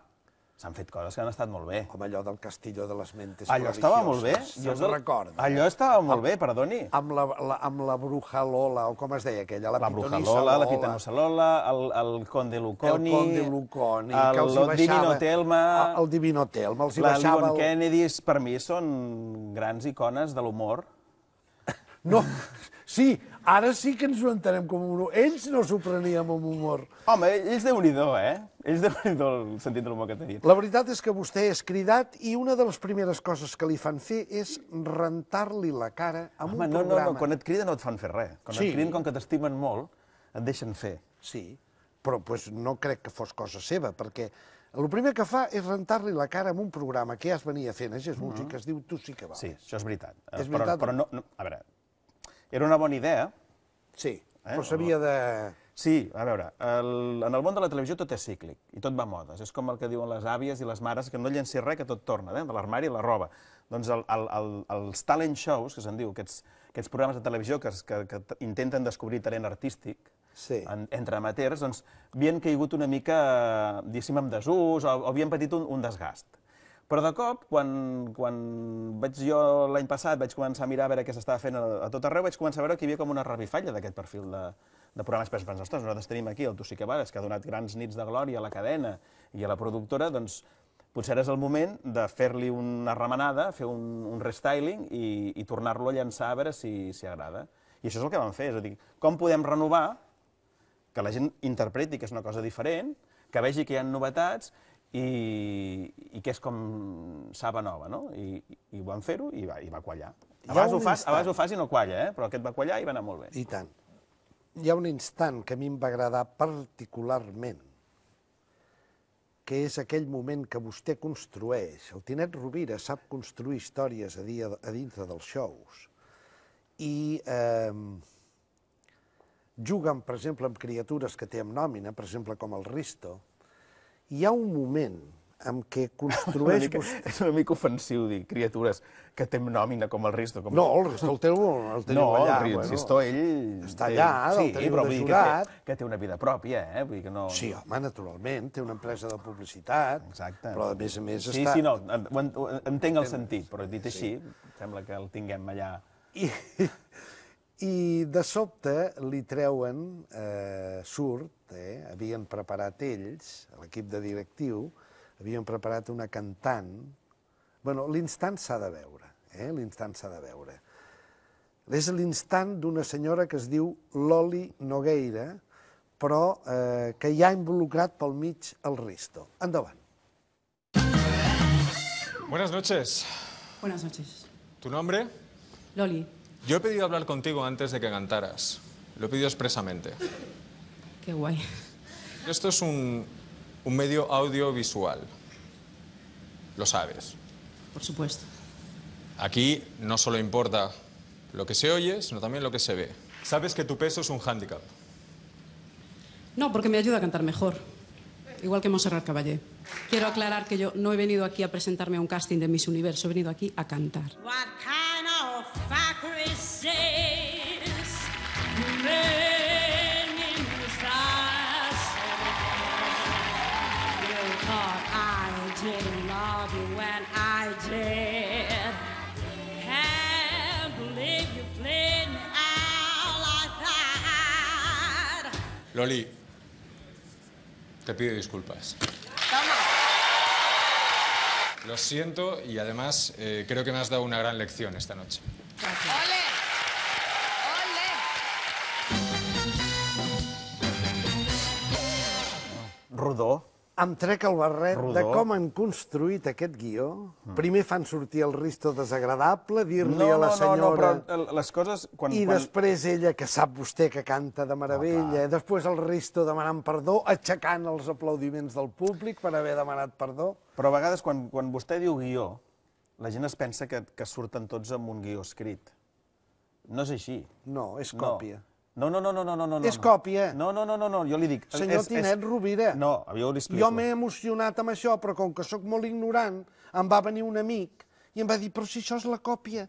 s'han fet coses que han estat molt bé. Com allò del Castillo de les Mentes Allò estava molt bé. Jo no recordo. Allò estava molt amb, bé, perdoni. Amb la, la, amb la Bruja Lola, o com es deia aquella? La, la Bruja Lola, la Pitonissa Lola, el, el Conde Luconi... El Conde Luconi, el, que els hi baixava... Divino Telma, el, Divino Telma, els hi baixava... La Leon el... Kennedy, per mi, són grans icones de l'humor. No, sí, ara sí que ens ho entenem com un humor. Ells no s'ho preníem amb humor. Home, ells déu nhi eh? És de el sentit del humor que tenia. La veritat és que vostè és cridat i una de les primeres coses que li fan fer és rentar-li la cara amb Home, un no, programa. No, no, quan et criden no et fan fer res. Quan sí. et criden, com que t'estimen molt, et deixen fer. Sí, però pues, no crec que fos cosa seva, perquè el primer que fa és rentar-li la cara amb un programa que ja es venia fent a Jesús mm -hmm. que es diu Tu sí que vales. Sí, això és veritat. És eh, veritat? Però, però no, no, a veure, era una bona idea. Sí, eh? però s'havia de Sí, a veure, el, en el món de la televisió tot és cíclic i tot va a modes. És com el que diuen les àvies i les mares, que no llencis res, que tot torna, eh? de l'armari i la roba. Doncs el, el, el, els talent shows, que se'n diu, aquests, aquests programes de televisió que, que, que intenten descobrir talent artístic, sí. en, entre amateurs, doncs havien caigut una mica, diguéssim, amb desús o, o havien patit un, un desgast. Però de cop, quan, quan vaig jo l'any passat, vaig començar a mirar a veure què s'estava fent a, a tot arreu, vaig començar a veure que hi havia com una revifalla d'aquest perfil de, de programes per pensar, ostres, nosaltres tenim aquí el Tussi sí que vales, que ha donat grans nits de glòria a la cadena i a la productora, doncs potser és el moment de fer-li una remenada, fer un, un restyling i, i tornar-lo a llançar a veure si, si agrada. I això és el que van fer, és a dir, com podem renovar que la gent interpreti que és una cosa diferent, que vegi que hi ha novetats i, i que és com saba nova, no? I, i van fer-ho i, va, i va quallar. vegades, ho fas, a vegades ho fas i no qualla, eh? però aquest va quallar i va anar molt bé. I tant. Hi ha un instant que a mi em va agradar particularment, que és aquell moment que vostè construeix. El Tinet Rovira sap construir històries a, dia, a dintre dels shows i eh, juguen, per exemple, amb criatures que té amb nòmina, per exemple, com el Risto, hi ha un moment amb què construeix... Una mica, És una mica ofensiu dir criatures que té nòmina com el Risto. Com... No, el Risto el té el no, allà. No, el bueno. Risto, ell... Està allà, sí, el teniu però vull dir que té, que té una vida pròpia, eh? Vull dir que no... Sí, home, naturalment, té una empresa de publicitat, Exacte. però a més a més sí, està... Sí, sí, no, entenc, entenc el sentit, però dit sí. així, sembla que el tinguem allà... I, i de sobte li treuen, eh, surt, eh, havien preparat ells, l'equip de directiu, havien preparat una cantant. bueno, l'instant s'ha de veure, eh? l'instant s'ha de veure. És l'instant d'una senyora que es diu Loli Nogueira, però eh, que ja ha involucrat pel mig el Risto. Endavant. Buenas noches. Buenas noches. ¿Tu nombre? Loli. Yo he pedido hablar contigo antes de que cantaras. Lo he pedido expresamente. Qué guay. Esto es un, medio audiovisual. Lo sabes. Por supuesto. Aquí no solo importa lo que se oye, sino también lo que se ve. Sabes que tu peso es un hándicap. No, porque me ayuda a cantar mejor. Igual que Monserrat Caballé. Quiero aclarar que yo no he venido aquí a presentarme a un casting de Miss Universo, he venido aquí a cantar. Loli, te pido disculpas. Lo siento y además eh, creo que me has dado una gran lección esta noche. ¿Rudo? ¡Ole! ¡Ole! em trec el barret Rodó. de com han construït aquest guió. Mm. Primer fan sortir el risto desagradable, dir-li no, a la senyora... No, no, però les coses... Quan, I quan... després ella, que sap vostè que canta de meravella, oh, després el risto demanant perdó, aixecant els aplaudiments del públic per haver demanat perdó. Però a vegades, quan, quan vostè diu guió, la gent es pensa que, que surten tots amb un guió escrit. No és així. No, és còpia. No. No, no, no, no, no, no, no. És còpia. No, no, no, no, no jo li dic... Senyor és, Tinet és... Rovira. No, jo li explico. Jo m'he emocionat amb això, però com que sóc molt ignorant, em va venir un amic i em va dir, però si això és la còpia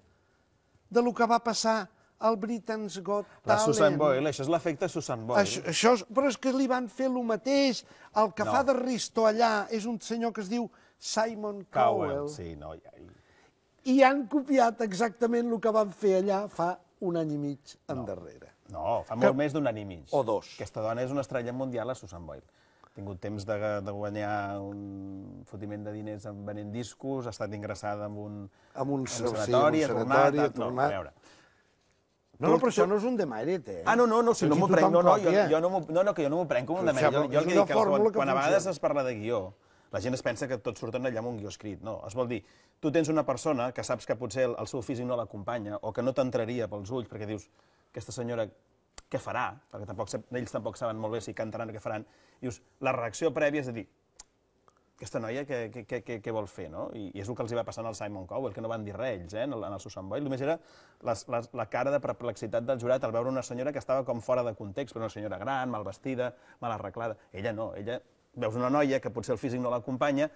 de lo que va passar al Britain's Got Talent. La Susan Boyle, això és l'efecte Susan Boyle. Això, això és, però és que li van fer lo mateix. El que no. fa de Risto allà és un senyor que es diu Simon Cowell. Cowell, sí, no, ja... I han copiat exactament el que van fer allà fa un any i mig endarrere. No. No, fa que... molt més d'un any i mig. O dos. Aquesta dona és una estrella mundial a Susan Boyle. Ha tingut temps de, de guanyar un fotiment de diners venent discos, ha estat ingressada en un, amb un, sanatori, sí, un ha tornat... Ha tornat. No, a veure. No, no, però això no és un demèrit, eh? Ah, no, no, no, si no m'ho prenc, no, no, jo, jo no, no, no, que jo no m'ho prenc com un demèrit. Jo, jo el que que quan a vegades es parla de guió, la gent es pensa que tot surten allà amb un guió escrit. No, es vol dir, tu tens una persona que saps que potser el, el seu físic no l'acompanya o que no t'entraria pels ulls perquè dius, aquesta senyora què farà? Perquè tampoc, ells tampoc saben molt bé si cantaran o què faran. Dius, la reacció prèvia és a dir, aquesta noia què, què, què, què vol fer, no? I, I és el que els hi va passar al Simon Cowell, que no van dir res ells, eh, en el, en el Susan Boyle. Només era la, la, la cara de perplexitat del jurat al veure una senyora que estava com fora de context, però una senyora gran, mal vestida, mal arreglada. Ella no, ella veus una noia que potser el físic no l'acompanya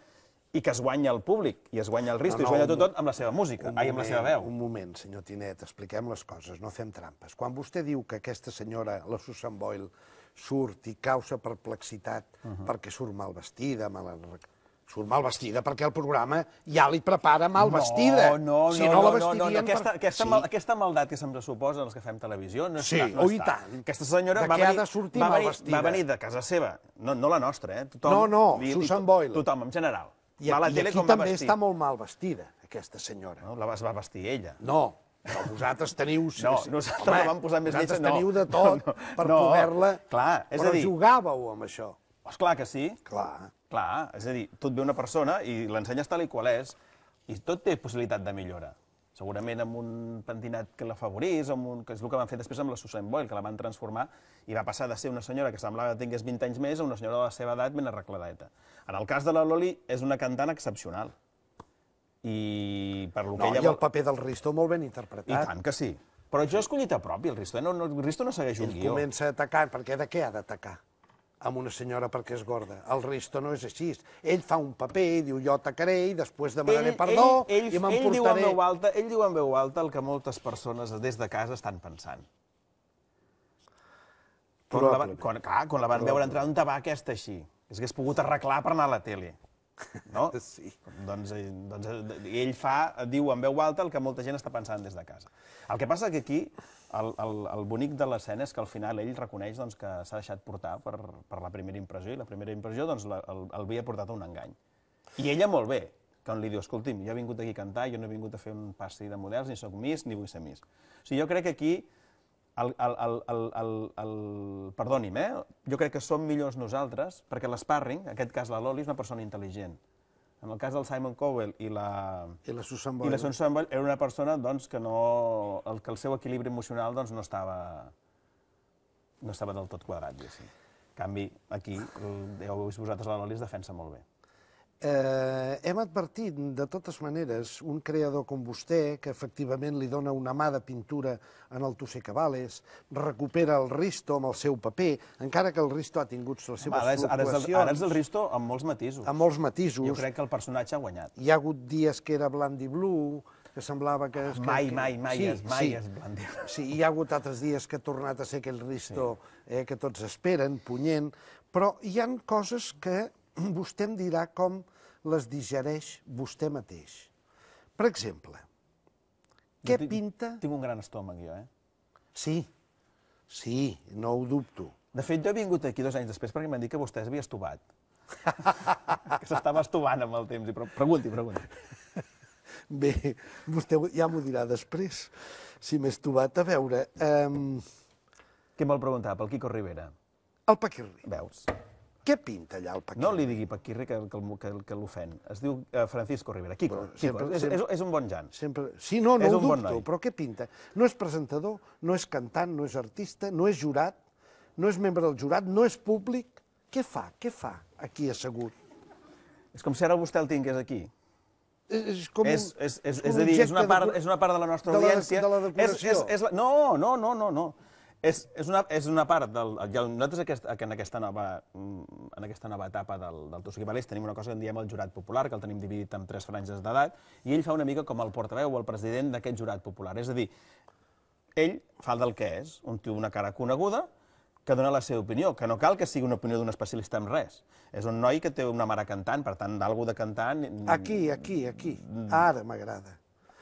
i que es guanya el públic, i es guanya el risc, no, no, i es guanya tot, tot amb la seva música, ai, amb la seva veu. Un moment, senyor Tinet, expliquem les coses, no fem trampes. Quan vostè diu que aquesta senyora, la Susan Boyle, surt i causa perplexitat uh -huh. perquè surt mal vestida, mal arreglada, surt mal vestida perquè el programa ja li prepara mal vestida. No, no, si no, no, no, no, no. Aquesta, aquesta, sí. mal, aquesta maldat que se'm suposa els que fem televisió no, sí, no, no oh, està. tant. Aquesta senyora va venir, ha de va, venir, va venir de casa seva, no, no la nostra, eh? Tothom, no, no, Susan Boyle. Tothom, en general. I, va a la i tele aquí com també va està molt mal vestida, aquesta senyora. No, la es va vestir ella. No, però vosaltres teniu... Sí, no, sí. nosaltres Home, vam posar més lletja, no. teniu de tot no, no, per no, poder-la... Clar, és Però a dir... jugàveu amb això. És clar que sí. Clar. Clar, és a dir, tu et ve una persona i l'ensenyes tal i qual és, i tot té possibilitat de millora. Segurament amb un pentinat que l'afavorís, amb un, que és el que van fer després amb la Susan Boyle, que la van transformar i va passar de ser una senyora que semblava que tingués 20 anys més a una senyora de la seva edat ben arregladeta. En el cas de la Loli, és una cantant excepcional. I per lo que no, ella... I el paper del Risto molt ben interpretat. I tant que sí. Però jo he escollit a prop, i el Risto, no, no, el Risto no segueix un guió. Ell comença atacant, perquè de què ha d'atacar? amb una senyora perquè és gorda. El Risto no és així. Ell fa un paper, diu jo t'acaré i després demanaré ell, perdó ell, ell, i m'emportaré... Ell diu, en veu alta, ell diu en veu alta el que moltes persones des de casa estan pensant. Quan la, quan, clar, quan la van veure entrar, un tabac, aquesta així? És que has pogut arreglar per anar a la tele. No? sí. Doncs, eh, doncs eh, ell fa, diu en veu alta el que molta gent està pensant des de casa. El que passa que aquí el, el, el bonic de l'escena és que al final ell reconeix doncs, que s'ha deixat portar per, per la primera impressió, i la primera impressió doncs, la, el, el havia portat a un engany. I ella molt bé, quan li diu, escolti'm, jo he vingut aquí a cantar, jo no he vingut a fer un passi de models, ni sóc mis, ni vull ser mis. O sigui, jo crec que aquí, el, el, el, el, el, el, perdoni'm, eh? jo crec que som millors nosaltres, perquè l'esparring, en aquest cas la Loli, és una persona intel·ligent, en el cas del Simon Cowell i la, I la Susan Boyle, i la Susan Boyle era una persona doncs, que, no, el, que el seu equilibri emocional doncs, no, estava, no estava del tot quadrat. Diguéssim. En canvi, aquí, ja ho heu vist vosaltres, la Loli es defensa molt bé. Eh, hem advertit, de totes maneres, un creador com vostè, que efectivament li dona una mà de pintura en el Tussé Cabales, recupera el Risto amb el seu paper, encara que el Risto ha tingut les seves Home, ara és, fluctuacions... Ara és, el, ara és el Risto amb molts matisos. Amb molts matisos. Jo crec que el personatge ha guanyat. Hi ha hagut dies que era blanc i blu, que semblava que... És, mai, que, mai, mai, sí, és, mai sí, és blandir. Sí, hi ha hagut altres dies que ha tornat a ser aquell risto sí. eh, que tots esperen, punyent, però hi han coses que vostè em dirà com les digereix vostè mateix. Per exemple, què pinta... Tinc un gran estómac, jo, eh? Sí, sí, no ho dubto. De fet, jo he vingut aquí dos anys després perquè m'han dit que vostè s'havia estovat. que s'estava estovant amb el temps. Però pregunti, pregunti. Bé, vostè ja m'ho dirà després, si m'he estovat. A veure... Um... Què em vol preguntar, pel Quico Rivera? El Paquirri. Veus? Què pinta allà el Paquirri? No li digui Paquirri que, que, que, que l'ofèn. Es diu eh, Francisco Rivera. Quico, però, Quico. Sempre, és, sempre, és, és un bon Jan. Sempre... Sí, no, no és ho dubto, bon noi. però què pinta? No és presentador, no és cantant, no és artista, no és jurat, no és membre del jurat, no és públic. Què fa? Què fa aquí assegut? És com si ara vostè el tingués aquí. És, com un, és, és, és, és, és, a dir, és una, part, de, és una part de la nostra de audiència. de la decoració. És, és, és la, no, no, no, no, no. És, és, una, és una part del... Ja, Nosaltres aquest, en, aquesta nova, mm, en aquesta nova etapa del, del Tosquivalés tenim una cosa que en diem el jurat popular, que el tenim dividit en tres franges d'edat, i ell fa una mica com el portaveu o el president d'aquest jurat popular. És a dir, ell fa del que és, un tio una cara coneguda, que dona la seva opinió, que no cal que sigui una opinió d'un especialista en res. És un noi que té una mare cantant, per tant, d'algú de cantant... Mm, aquí, aquí, aquí. Mm. Ara m'agrada.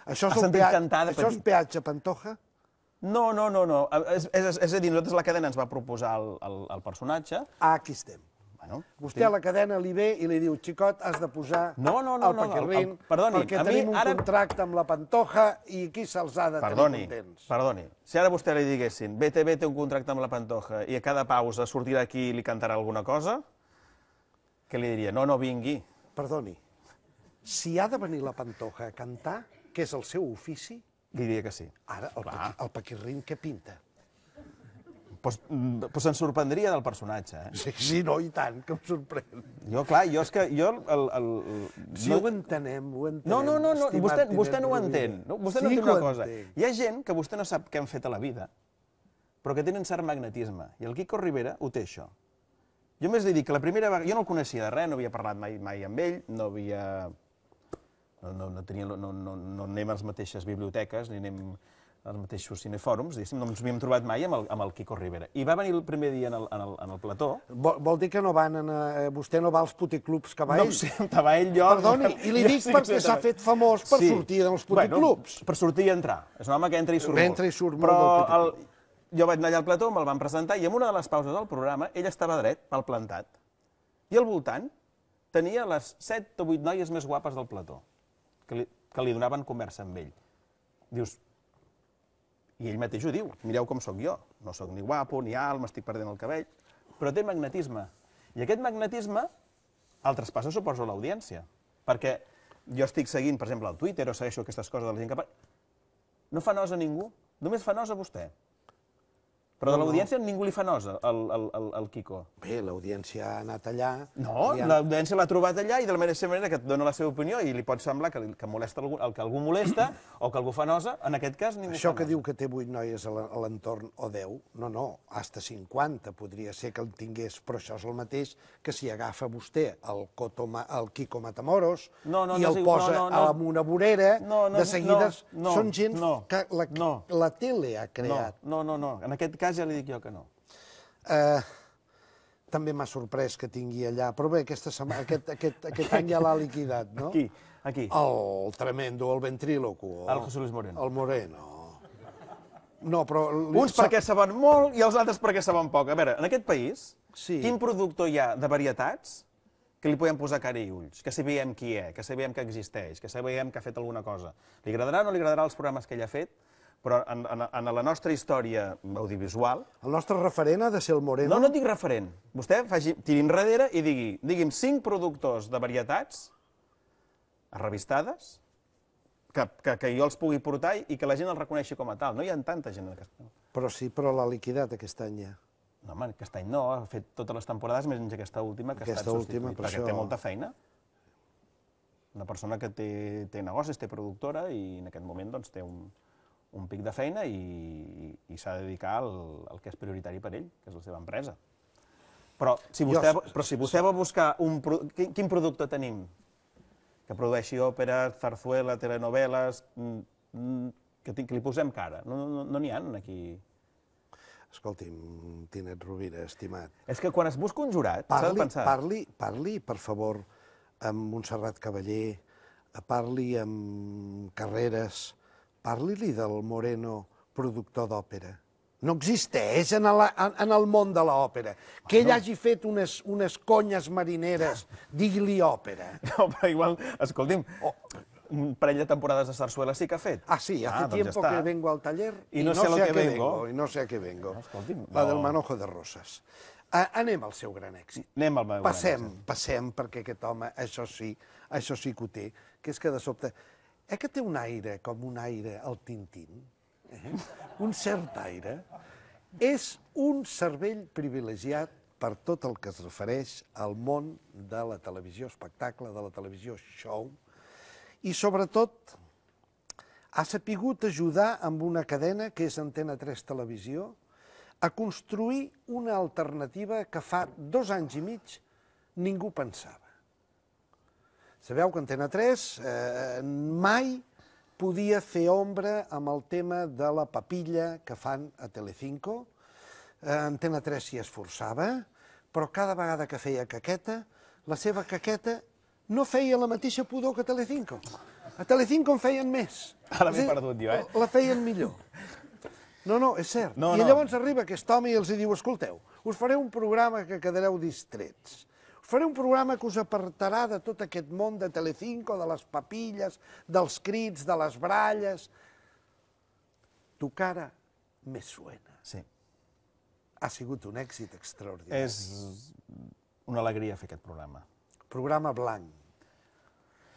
Això, és un, peatge, això és peatge Pantoja? No, no, no, no. És, és, és a dir, nosaltres la cadena ens va proposar el, el, el personatge. Ah, aquí estem. Bueno, Vostè sí. a la cadena li ve i li diu, xicot, has de posar no, no, no, el paquerrin, no, no, perdoni, perquè a tenim mi, un ara... contracte amb la Pantoja i aquí se'ls ha de perdoni, tenir contents. Perdoni, si ara vostè li diguessin, BTV té un contracte amb la Pantoja i a cada pausa sortirà aquí i li cantarà alguna cosa, què li diria? No, no vingui. Perdoni, si ha de venir la Pantoja a cantar, que és el seu ofici, Diria que sí. Ara, el, pa el paquirrim què pinta? Pues, mm, pues se'n sorprendria del personatge, eh? Sí, sí, no, i tant, que em sorprèn. Jo, clar, jo és que... Jo, el, el, el, Si no... ho entenem, ho entenem. No, no, no, no vostè, vostè no ho entén. No? Vostè sí no entén una cosa. Entenc. Hi ha gent que vostè no sap què han fet a la vida, però que tenen cert magnetisme. I el Quico Rivera ho té, això. Jo més li dic que la primera vegada... Jo no el coneixia de res, no havia parlat mai, mai amb ell, no havia no, no, no, tenien, no, no, no anem a les mateixes biblioteques, ni anem als mateixos cinefòrums, diguéssim, no ens havíem trobat mai amb el, amb el Quico Rivera. I va venir el primer dia en el, en el, en el plató... Vol, vol dir que no van, anar, eh, vostè no va als puticlubs que va no, ell? No sé, que va ell jo... Perdoni, i li dic sí perquè s'ha fet famós per sí. sortir dels puticlubs. Bueno, per sortir i entrar. És un home que entra i surt Entra i surt molt Però del el, jo vaig anar allà al plató, me'l van presentar, i en una de les pauses del programa ell estava dret, mal plantat, i al voltant tenia les 7 o 8 noies més guapes del plató que li, que li donaven conversa amb ell. Dius, i ell mateix ho diu, mireu com sóc jo, no sóc ni guapo, ni alt, m'estic perdent el cabell, però té magnetisme. I aquest magnetisme el traspassa, suposo, a l'audiència. Perquè jo estic seguint, per exemple, el Twitter, o segueixo aquestes coses de la gent que... No fa nosa a ningú, només fa nosa a vostè. Però de l'audiència ningú li fa nosa, el, el, el, el Kiko. Bé, l'audiència ha anat allà... No, ha... l'audiència l'ha trobat allà i de la mateixa manera que et dona la seva opinió i li pot semblar que, que molesta algú, el que algú molesta o que algú fa nosa, en aquest cas ningú Això fa que nosa. diu que té vuit noies a l'entorn o deu, no, no, hasta 50 podria ser que el tingués, però això és el mateix que si agafa vostè el, Cotoma, el Kiko Matamoros no, no, i no, el posa no, no, no. en una vorera, no, no, de seguides... No, no, són gent no, que la, no. la tele ha creat. No, no, no, no. en aquest cas cas ja li dic jo que no. Eh... Uh també m'ha sorprès que tingui allà, però bé, aquesta setmana, aquest, aquest, aquest any ja l'ha liquidat, no? Aquí, aquí. El tremendo, el ventríloco. El José Luis Moreno. El Moreno. No, però... Uns perquè saben molt i els altres perquè saben poc. A veure, en aquest país, sí. quin productor hi ha de varietats que li podem posar cara i ulls, que sabíem qui és, que sabíem que existeix, que sabíem que ha fet alguna cosa. Li agradarà o no li agradarà els programes que ell ha fet, però en, en, en la nostra història audiovisual... El nostre referent ha de ser el Moreno? No, no dic referent. Vostè faci, tiri enrere i digui, digui'm, cinc productors de varietats revistades que, que, que jo els pugui portar i que la gent els reconeixi com a tal. No hi ha tanta gent en aquest Però sí, però l'ha liquidat aquest any ja. No, home, aquest any no, ha fet totes les temporades, més menys aquesta última que aquesta ha estat última, perquè això... té molta feina. Una persona que té, té negocis, té productora i en aquest moment doncs, té un, un pic de feina i, i s'ha de dedicar al, al que és prioritari per ell, que és la seva empresa. Però si vostè, jo, però si vostè sí. va buscar un... Quin, quin producte tenim? Que produeixi òpera, zarzuela, telenovel·les... Mm, mm, que, que li posem cara. No n'hi no, no, no ha aquí... Escolti'm, Tinet Rovira, estimat... És que quan es busca un jurat, s'ha de pensar... Parli, parli, per favor, amb Montserrat Cavaller, parli amb Carreres, Parli-li del Moreno, productor d'òpera. No existeix en, la, en, en el món de l'òpera. Bueno. Que ell hagi fet unes, unes conyes marineres, digui-li òpera. No, però igual, escolti'm, oh. un parell de temporades de sarsuela sí que ha fet. Ah, sí, hace ah, doncs tiempo ja que vengo al taller i, no, no sé, a què vengo. vengo. I no sé a què vengo. Va ah, la no. del manojo de roses. A, anem al seu gran èxit. Anem al meu passem, gran èxit. Passem, perquè aquest home, això sí, això sí que ho té, que és que de sobte Eh que té un aire, com un aire al Tintín, eh? un cert aire, és un cervell privilegiat per tot el que es refereix al món de la televisió espectacle, de la televisió show, i sobretot ha sapigut ajudar amb una cadena que és Antena 3 Televisió a construir una alternativa que fa dos anys i mig ningú pensava. Sabeu que Antena 3 eh, mai podia fer ombra amb el tema de la papilla que fan a Telecinco. Eh, Antena 3 s'hi esforçava, però cada vegada que feia caqueta, la seva caqueta no feia la mateixa pudor que Telecinco. A Telecinco en feien més. Ara m'he perdut jo, eh? La feien millor. No, no, és cert. No, I llavors no. arriba aquest home i els diu, escolteu, us faré un programa que quedareu distrets. Faré un programa que us apartarà de tot aquest món de Telecinco, de les papilles, dels crits, de les bralles. Tu cara me suena. Sí. Ha sigut un èxit extraordinari. És una alegria fer aquest programa. Programa blanc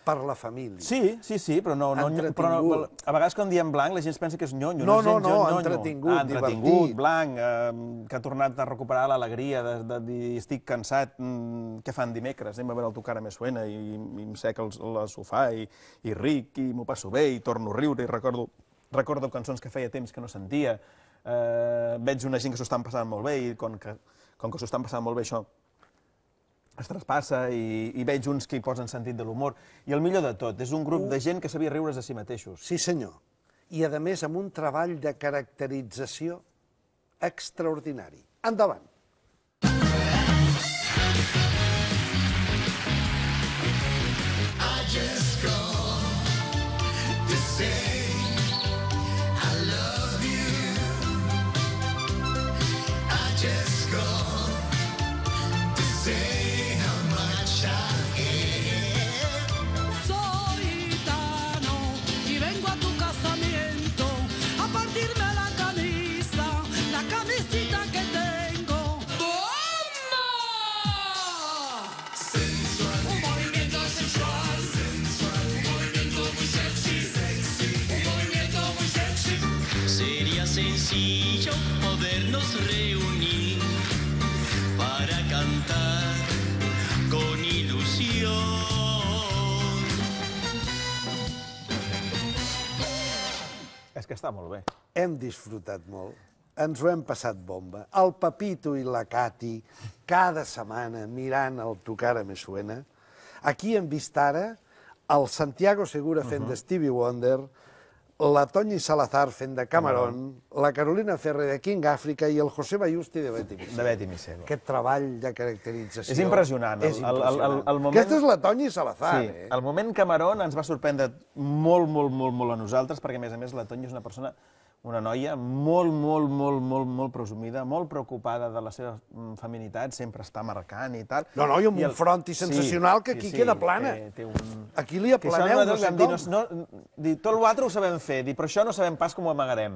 per la família. Sí, sí, sí, però no... no però no, a vegades quan diem blanc la gent pensa que és nyonyo. No, no, no, no entretingut, ah, entretingut, divertit. blanc, eh, que ha tornat a recuperar l'alegria de, de, de, dir estic cansat, mm, què fan dimecres? Anem a veure el Tu cara més suena i, i em sec el, el sofà i, i ric i m'ho passo bé i torno a riure i recordo, recordo cançons que feia temps que no sentia. Eh, veig una gent que s'ho estan passant molt bé i com que, com que s'ho estan passant molt bé això es traspassa i, i veig uns que hi posen sentit de l'humor. I el millor de tot, és un grup de gent que sabia riure's a si mateixos. Sí, senyor. I, a més, amb un treball de caracterització extraordinari. Endavant. Endavant. que està molt bé. Hem disfrutat molt, ens ho hem passat bomba. El Papito i la Cati, cada setmana mirant el Tu cara me suena. Aquí hem vist ara el Santiago Segura fent uh mhm. -huh. de Stevie Wonder, la Toñi Salazar fent de Cameron, la Carolina Ferrer de King Africa i el José Bayusti de Betty Missego. De Betty Missego. Aquest treball de caracterització... És impressionant. És impressionant. El, el, el, el moment... Aquesta és la Toñi Salazar, sí, eh? El moment Cameron ens va sorprendre molt, molt, molt, molt a nosaltres, perquè, a més a més, la Toñi és una persona una noia molt, molt, molt, molt, molt presumida, molt preocupada de la seva mm, feminitat, sempre està marcant i tal. No, no, i amb I el... un fronti sensacional sí, que aquí sí, queda plana. Té, té un... Aquí li aplaneu, no sé com. Dir, no, no, dir, tot l'altre ho sabem fer, dir, però això no sabem pas com ho amagarem.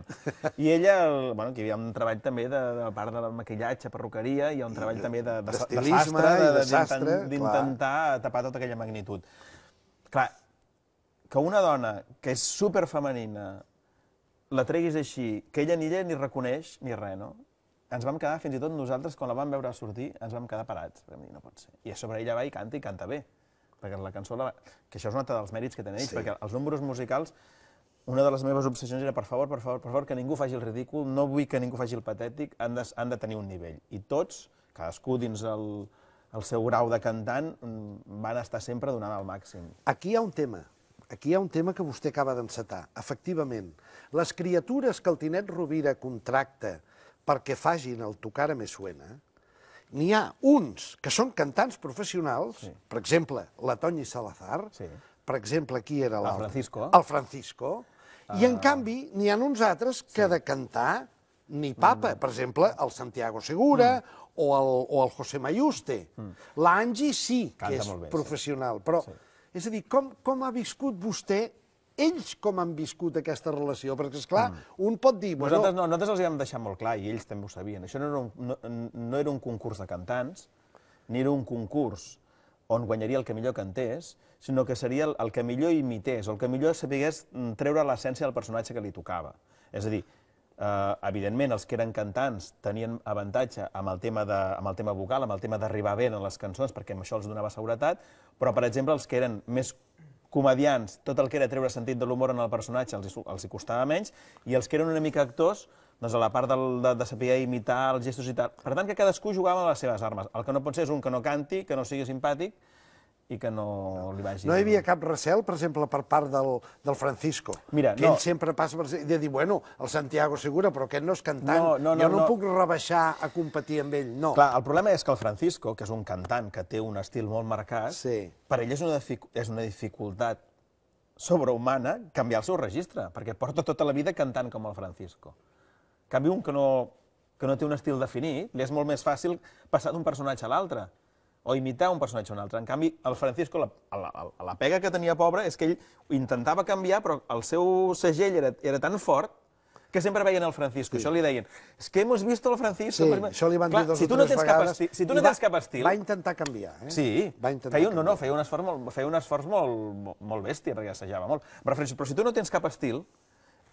I ella, el, bueno, que hi havia un treball també de, de part del maquillatge, perruqueria, hi ha un treball I, també de, de, de, de sastre, d'intentar tapar tota aquella magnitud. Clar, que una dona que és superfemenina, la treguis així, que ella ni ella ni reconeix ni res, no? Ens vam quedar, fins i tot nosaltres, quan la vam veure sortir, ens vam quedar parats. Vam dir, no pot ser. I a sobre ella va i canta, i canta bé. Perquè la cançó, la... que això és un altre dels mèrits que tenen ells, sí. perquè els números musicals, una de les meves obsessions era, per favor, per favor, per favor, que ningú faci el ridícul, no vull que ningú faci el patètic, han de, han de tenir un nivell. I tots, cadascú dins el, el seu grau de cantant, mm, van estar sempre donant el màxim. Aquí hi ha un tema, aquí hi ha un tema que vostè acaba d'encetar. Efectivament, les criatures que el Tinet Rovira contracta perquè fagin el tocar més suena, n'hi ha uns que són cantants professionals, sí. per exemple, la Toni Salazar, sí. per exemple, qui era l'altre? El Francisco. El Francisco. I, en ah. canvi, n'hi ha uns altres que sí. de cantar ni papa. Mm. Per exemple, el Santiago Segura mm. o, el, o el José Mayuste. Mm. L'Angi sí, Canta que és bé, professional, sí. però... Sí és a dir, com, com ha viscut vostè ells com han viscut aquesta relació? Perquè, és clar, mm. un pot dir... Bueno... Nosaltres, no, nosaltres els hi vam deixar molt clar, i ells també ho sabien. Això no era, un, no, no era un concurs de cantants, ni era un concurs on guanyaria el que millor cantés, sinó que seria el, el que millor imités, o el que millor sabés treure l'essència del personatge que li tocava. És a dir, eh, evidentment, els que eren cantants tenien avantatge amb el tema, de, amb el tema vocal, amb el tema d'arribar bé en les cançons, perquè amb això els donava seguretat, però, per exemple, els que eren més comedians, tot el que era treure sentit de l'humor en el personatge els, els hi costava menys, i els que eren una mica actors, doncs a la part del, de, de saber imitar els gestos i tal. Per tant, que cadascú jugava amb les seves armes. El que no pot ser és un que no canti, que no sigui simpàtic, i que no li vagi... No hi havia cap recel, per exemple, per part del, del Francisco, Mira, que no. ell sempre passa per... de dir, bueno, el Santiago Segura, però aquest no és cantant, no, no, no, jo no, no puc rebaixar a competir amb ell, no. Clar, el problema és que el Francisco, que és un cantant que té un estil molt marcat, sí. per ell és una, és una dificultat sobrehumana canviar el seu registre, perquè porta tota la vida cantant com el Francisco. En canvi, un que no, que no té un estil definit, li és molt més fàcil passar d'un personatge a l'altre o imitar un personatge o un altre. En canvi, el Francisco, la, la, la pega que tenia pobre és que ell intentava canviar, però el seu segell era, era tan fort que sempre veien el Francisco. Sí. Això li deien, és es que hemos visto el Francisco. Sí, això li van Clar, dir dos si tu no tens vegades. Esti, si tu no va, tens cap estil... Va intentar canviar, eh? Sí, va intentar feia, canviar. no, no, feia un esforç molt, feia un esforç molt, molt, molt bèstia, perquè assajava molt. Però, però si tu no tens cap estil,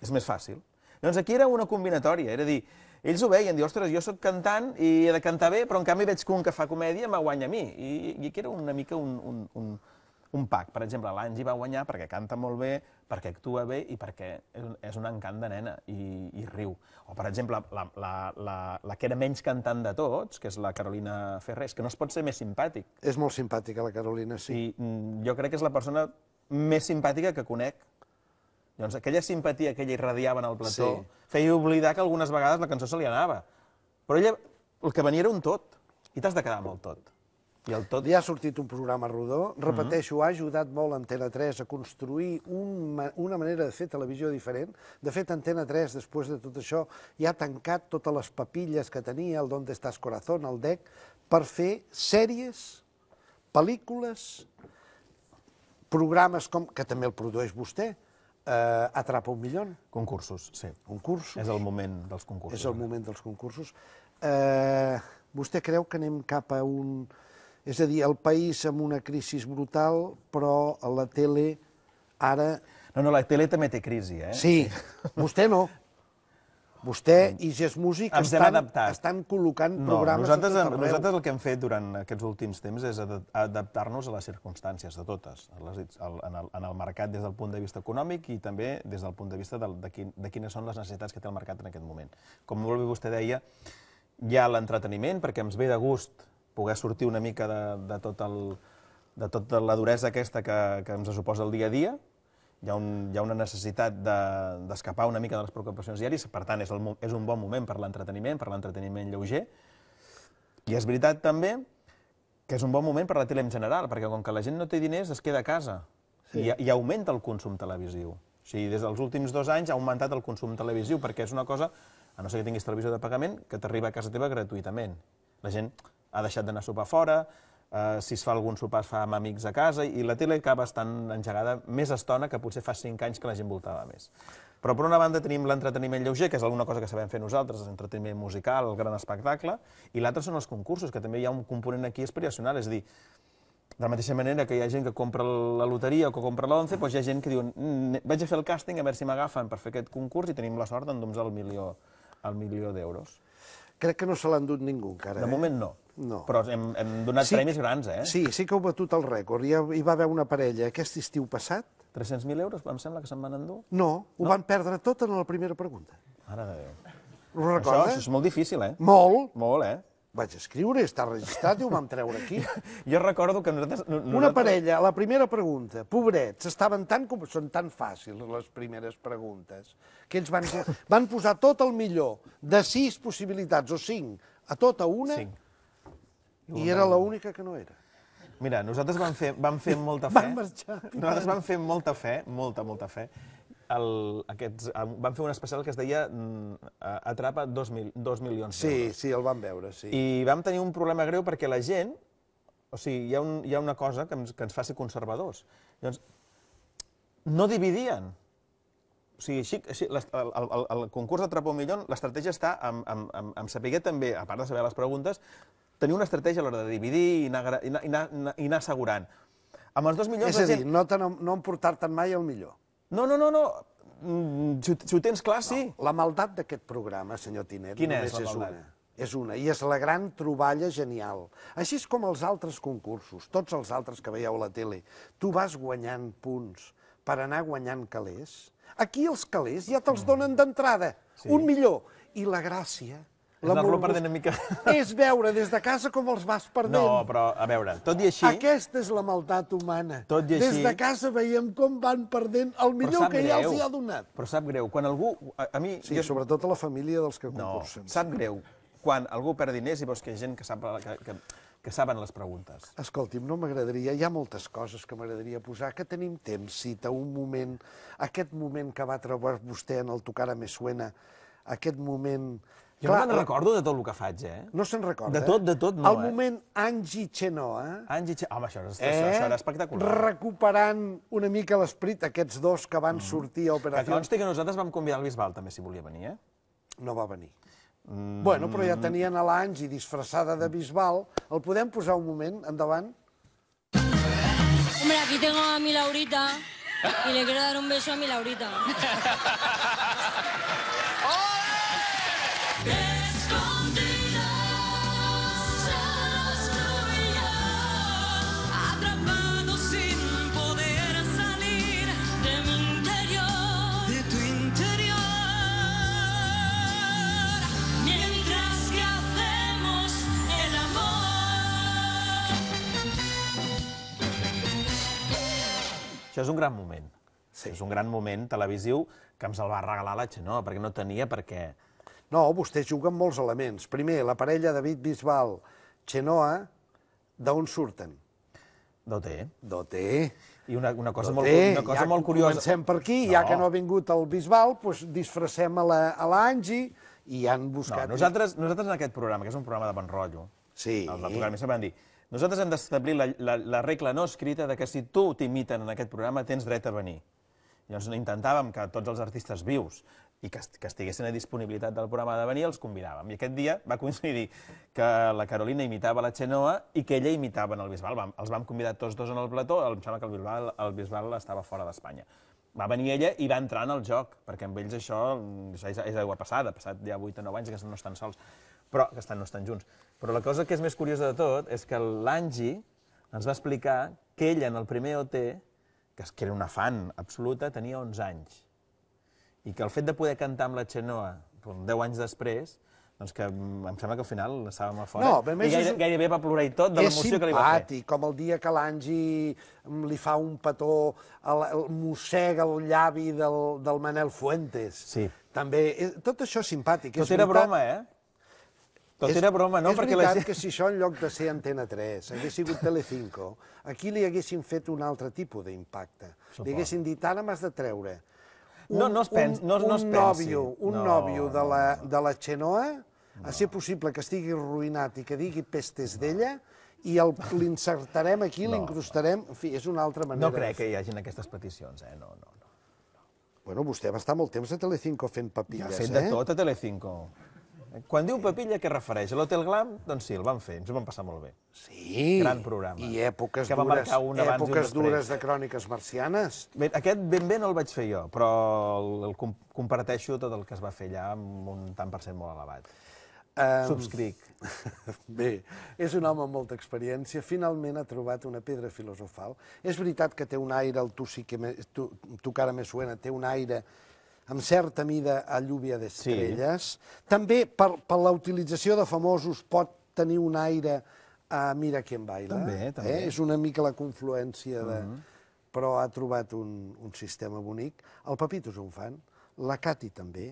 és més fàcil. Llavors, aquí era una combinatòria, era dir, ells ho veien, diuen, ostres, jo sóc cantant i he de cantar bé, però en canvi veig que un que fa comèdia me guanya a mi. I, i que era una mica un, un, un, un pack. Per exemple, l'Angie va guanyar perquè canta molt bé, perquè actua bé i perquè és un encant de nena i, i riu. O, per exemple, la, la, la, la que era menys cantant de tots, que és la Carolina Ferrer, que no es pot ser més simpàtic. És molt simpàtica, la Carolina, sí. I mm, jo crec que és la persona més simpàtica que conec Llavors, aquella simpatia que ella irradiava en el plató sí. feia oblidar que algunes vegades la cançó se li anava. Però ella, el que venia era un tot, i t'has de quedar amb el tot. I el tot... Ja ha sortit un programa rodó, mhm. repeteixo, mm -hmm. ha ajudat molt Antena 3 a construir un, una manera de fer televisió diferent. De fet, Antena 3, després de tot això, ja ha tancat totes les papilles que tenia, el Donde estás corazón, el DEC, per fer sèries, pel·lícules, programes com, que també el produeix vostè, eh, Atrapa un milió. Concursos, sí. Concursos. És el moment dels concursos. És el eh? moment dels concursos. Eh, vostè creu que anem cap a un... És a dir, el país amb una crisi brutal, però a la tele ara... No, no, la tele també té crisi, eh? Sí, vostè no. Vostè doncs i Gés músic Ens estan, estan col·locant no, programes... Nosaltres, en, nosaltres el que hem fet durant aquests últims temps és adaptar-nos a les circumstàncies de totes, a les, al, en, el, en el mercat des del punt de vista econòmic i també des del punt de vista de, de, quin, de quines són les necessitats que té el mercat en aquest moment. Com molt bé vostè deia, hi ha l'entreteniment, perquè ens ve de gust poder sortir una mica de, de tot el de tota la duresa aquesta que, que ens suposa el dia a dia, hi ha, un, hi ha una necessitat d'escapar de, una mica de les preocupacions diàries, per tant, és, el, és un bon moment per l'entreteniment, per l'entreteniment lleuger. I és veritat també que és un bon moment per la tele en general, perquè com que la gent no té diners es queda a casa sí. i, i augmenta el consum televisiu. O sigui, des dels últims dos anys ha augmentat el consum televisiu, perquè és una cosa, a no ser que tinguis televisió de pagament, que t'arriba a casa teva gratuïtament. La gent ha deixat d'anar a sopar fora, Eh, si es fa algun sopar es fa amb amics a casa i la tele acaba estant engegada més estona que potser fa 5 anys que la gent voltava més. Però per una banda tenim l'entreteniment lleuger, que és alguna cosa que sabem fer nosaltres, l'entreteniment musical, el gran espectacle, i l'altre són els concursos, que també hi ha un component aquí aspiracional, és a dir, de la mateixa manera que hi ha gent que compra la loteria o que compra l'11, doncs hi ha gent que diu mm, vaig a fer el càsting a veure si m'agafen per fer aquest concurs i tenim la sort d'endur-nos el milió, milió d'euros. Crec que no se l'ha endut ningú encara. De eh? moment no. No. Però hem, hem donat sí, premis grans, eh? Sí, sí que heu batut el rècord. Hi, ha, hi va haver una parella aquest estiu passat... 300.000 euros, em sembla que se'n van endur? No, ho no? van perdre tot en la primera pregunta. Ara de Déu. Ho recordes? Això, això és molt difícil, eh? Molt. Molt, eh? Vaig escriure, està registrat i ho vam treure aquí. jo recordo que nosaltres... nosaltres... Una parella, la primera pregunta, pobrets, estaven tan... Són tan fàcils les primeres preguntes, que ells van, van posar tot el millor, de sis possibilitats o cinc, a tota una... Cinc i era l'única que no era. Mira, nosaltres vam fer, vam fer molta fe... Van marxar. Nosaltres vam fer molta fe, molta, molta fe. El, aquests, vam fer un especial que es deia mm, Atrapa 2, mil, 2 milions d'euros. Sí, sí, el vam veure, sí. I vam tenir un problema greu perquè la gent... O sigui, hi ha, un, hi ha una cosa que ens, que ens faci conservadors. Llavors, no dividien. O sigui, així, així el, el, el concurs d'Atrapa un milió, l'estratègia està en, en, en, en saber també, a part de saber les preguntes, tenir una estratègia a l'hora de dividir i anar, i, anar, i anar assegurant. Amb els dos milions... És a dir, gent... no, te, no emportar-te'n mai el millor. No, no, no, no. Mm, si, si ho tens clar, sí. la maldat d'aquest programa, senyor Tinet, Quina només és, la és una. És una, i és la gran troballa genial. Així és com els altres concursos, tots els altres que veieu a la tele. Tu vas guanyant punts per anar guanyant calés. Aquí els calés ja te'ls donen d'entrada, sí. un millor. I la gràcia és la por perdent una mica... És veure des de casa com els vas perdent. No, però, a veure, tot i així... Aquesta és la maldat humana. Tot i així... Des de casa veiem com van perdent el millor que greu, ja els hi ha donat. Però sap greu, quan algú... A, a mi... Sí, jo... sobretot a la família dels que concursen. No, sap greu quan algú perd diners i veus que hi ha gent que sap... Que, que, que saben les preguntes. Escolti'm, no m'agradaria, hi ha moltes coses que m'agradaria posar, que tenim temps, cita, un moment, aquest moment que va trobar vostè en el Tocar a me suena, aquest moment jo Clar, no me'n recordo de tot el que faig, eh? No se'n recorda. De eh? tot, de tot, no, El eh? moment Angie Chenoa... Eh? Angie Chenoa... Home, això, és, eh? això era espectacular. Recuperant una mica l'esperit aquests dos que van mm. sortir a Operació... Que consti que nosaltres vam convidar el Bisbal, també, si volia venir, eh? No va venir. Mm. Bueno, però ja tenien a l'Angie disfressada de Bisbal. El podem posar un moment? Endavant. Hombre, aquí tengo a mi Laurita y le quiero dar un beso a mi Laurita. ¡Hola! Això és un gran moment. Sí. És un gran moment televisiu que ens el va regalar la Xenoa, perquè no tenia perquè... No, vostè juga amb molts elements. Primer, la parella David Bisbal, Xenoa, d'on surten? D'OT. D'OT. I una, una cosa, molt, una cosa ja molt curiosa... Comencem per aquí, no. ja que no ha vingut el Bisbal, doncs disfressem a l'Angi la, i han buscat... No, nosaltres, nosaltres en aquest programa, que és un programa de bon rotllo, sí. el de Tocar Missa van dir, nosaltres hem d'establir la, la, la regla no escrita de que si tu t'imiten en aquest programa tens dret a venir. Llavors intentàvem que tots els artistes vius i que, que estiguessin a disponibilitat del programa de venir, els convidàvem. I aquest dia va coincidir que la Carolina imitava la Xenoa i que ella imitava en el Bisbal. Vam, els vam convidar tots dos en el plató, em sembla que el Bisbal, el Bisbal estava fora d'Espanya. Va venir ella i va entrar en el joc, perquè amb ells això, això és, és aigua passada, ha passat ja 8 o 9 anys que no estan sols, però que estan, no estan junts. Però la cosa que és més curiosa de tot és que l'Angi ens va explicar que ella, en el primer OT, que, era una fan absoluta, tenia 11 anys. I que el fet de poder cantar amb la Xenoa, 10 doncs, anys després, doncs que em sembla que al final estàvem a fora. No, bé, I gaire, gairebé va plorar i tot de l'emoció que li va fer. És simpàtic, com el dia que l'Angi li fa un petó, el, el mossega el llavi del, del Manel Fuentes. Sí. També, eh, tot això és simpàtic. Tot és era veritat... broma, eh? Tot era broma, no? És Perquè veritat la... que si això en lloc de ser Antena 3 hagués sigut Telecinco, aquí li haguessin fet un altre tipus d'impacte. Li haguessin dit, ara m'has de treure un, no, no es pens, un, no, no es un nòvio, un no, nòvio de la, de la Xenoa, no. a ser possible que estigui arruïnat i que digui pestes no. d'ella, i l'insertarem aquí, no. l'incrustarem... En fi, és una altra manera... No crec que hi hagin aquestes peticions, eh? No, no, no. Bueno, vostè va estar molt temps a Telecinco fent papilles, eh? Ja, fet de tot a Telecinco. Quan diu Papilla, què refereix? L'Hotel Glam? Doncs sí, el van fer, ens ho vam passar molt bé. Sí. Gran programa. I èpoques que dures, un èpoques dures de cròniques marcianes. Bé, aquest ben bé no el vaig fer jo, però el, el comparteixo tot el que es va fer allà amb un tant per cent molt elevat. Um, Subscric. Bé, és un home amb molta experiència, finalment ha trobat una pedra filosofal. És veritat que té un aire, el tu sí que me, tu, tu cara me suena, té un aire amb certa mida a lluvia d'estrelles. Sí. També per, per la utilització de famosos pot tenir un aire a Mira qui em baila. També, eh? també. Eh? És una mica la confluència de... Uh mm-hmm. -huh. Però ha trobat un, un sistema bonic. El Papito és un fan, la Cati també,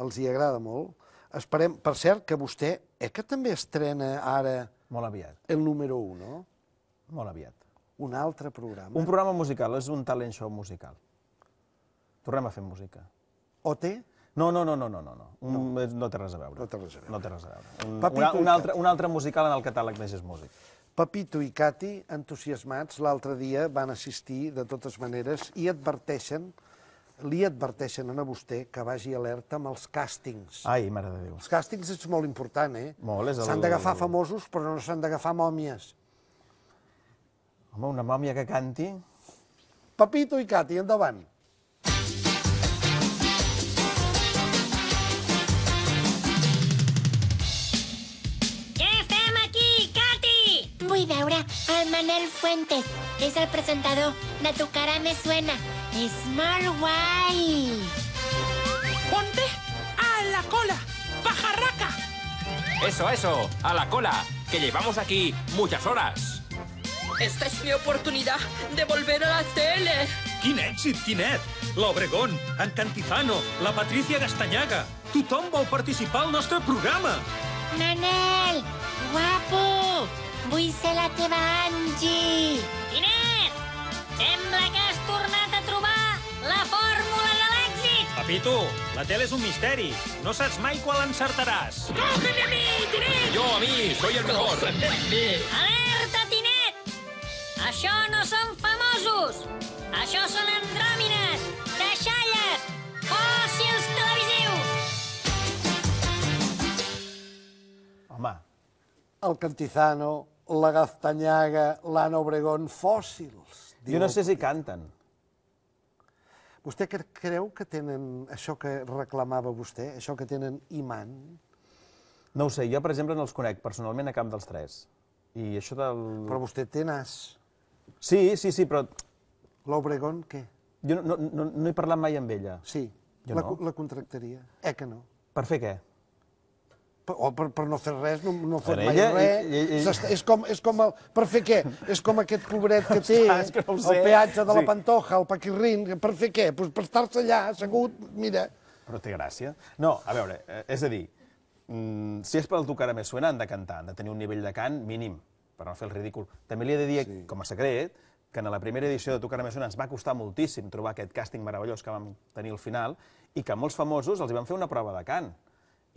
els hi agrada molt. Esperem, per cert, que vostè, eh, que també estrena ara... Molt aviat. El número 1, no? Molt aviat. Un altre programa. Un programa musical, és un talent show musical. Tornem a fer música. OT? No, no, no, no, no, no. No, mm, no. no té res a veure. No té res a veure. No té res a veure. Un, Papito una, un, altre, un altre musical en el catàleg més és Músic. Papito i Cati, entusiasmats, l'altre dia van assistir de totes maneres i adverteixen li adverteixen a vostè que vagi alerta amb els càstings. Ai, mare de Déu. Els càstings és molt important, eh? Molt, és el... S'han d'agafar famosos, però no s'han d'agafar mòmies. Home, una mòmia que canti... Papito i Cati, endavant. Fuentes, es el presentador. de tu cara me suena. Small Guay. Ponte a la cola, pajarraca. Eso, eso, a la cola, que llevamos aquí muchas horas. Esta es mi oportunidad de volver a la tele. Kinexit, Kinep. la Obregón, la Patricia Gastañaga. Tu tombo participar en nuestro programa. Manel, guapo, Vull ser la teva Angie! Tinet! Sembla que has tornat a trobar la fórmula de l'èxit! Papito, la tele és un misteri. No saps mai quan l'encertaràs. Toca'm a mi, Tinet! Jo a mi, soy el mejor. Alerta, Tinet! Això no són famosos! Això són andròmines, deixalles, fòssils televisius! Home, el Cantizano, la Gaztanyaga, l'Anna Obregón, fòssils. Jo no sé si canten. Vostè creu que tenen això que reclamava vostè, això que tenen imant? No ho sé, jo, per exemple, no els conec personalment a cap dels tres. I això del... Però vostè té nas. Sí, sí, sí, però... L'Obregón, què? Jo no, no, no, no he parlat mai amb ella. Sí, jo la, no. la contractaria. Eh que no. Per fer què? o per, per no fer res, no, no fer mai res. I, i, i... És, com, és com el, per fer què? És com aquest pobret que té Ostres, que no el peatge de la sí. Pantoja, el Paquirrin, per fer què? Pues per estar-se allà, assegut, mira. Però té gràcia. No, a veure, eh, és a dir, mm, si és per al tocar a més suena, han de cantar, han de tenir un nivell de cant mínim, per no fer el ridícul. També li he de dir, sí. com a secret, que en la primera edició de Tocar a Messona ens va costar moltíssim trobar aquest càsting meravellós que vam tenir al final i que molts famosos els hi van fer una prova de cant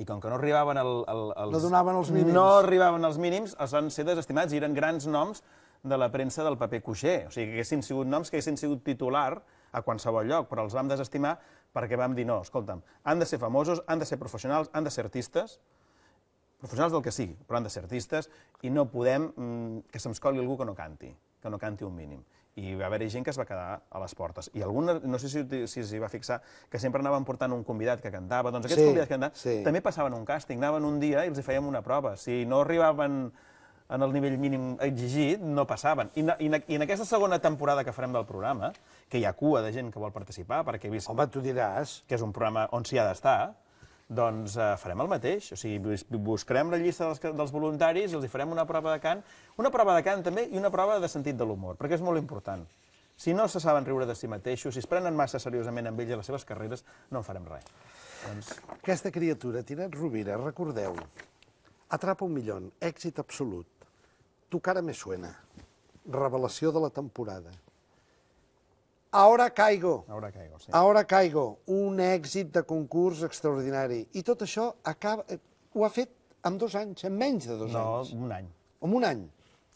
i com que no arribaven el, el, els... No donaven els mínims. No arribaven els mínims, els van ser desestimats i eren grans noms de la premsa del paper coixer. O sigui, que haguessin sigut noms que haguessin sigut titular a qualsevol lloc, però els vam desestimar perquè vam dir, no, escolta'm, han de ser famosos, han de ser professionals, han de ser artistes, professionals del que sigui, però han de ser artistes, i no podem mm, que se'ns colgui algú que no canti, que no canti un mínim i va haver-hi gent que es va quedar a les portes. I algun, no sé si s'hi si va fixar, que sempre anaven portant un convidat que cantava, doncs aquests sí, convidats que cantaven sí. també passaven un càsting, anaven un dia i els hi fèiem una prova. Si no arribaven en el nivell mínim exigit, no passaven. I, i, i en aquesta segona temporada que farem del programa, que hi ha cua de gent que vol participar, perquè he vist... Home, tu diràs... Que és un programa on s'hi ha d'estar, doncs eh, farem el mateix. O sigui, buscarem la llista dels, dels voluntaris i els hi farem una prova de cant, una prova de cant també i una prova de sentit de l'humor, perquè és molt important. Si no se saben riure de si mateixos, si es prenen massa seriosament amb ells i les seves carreres, no en farem res. Doncs... Aquesta criatura, Tiret Rovira, recordeu, Atrapa un millón, èxit absolut, Tu cara me suena, revelació de la temporada. Ahora caigo. Ahora caigo, sí. Ahora caigo. Un èxit de concurs extraordinari. I tot això acaba, eh, ho ha fet en dos anys, en menys de dos no, anys. No, un any. En un any.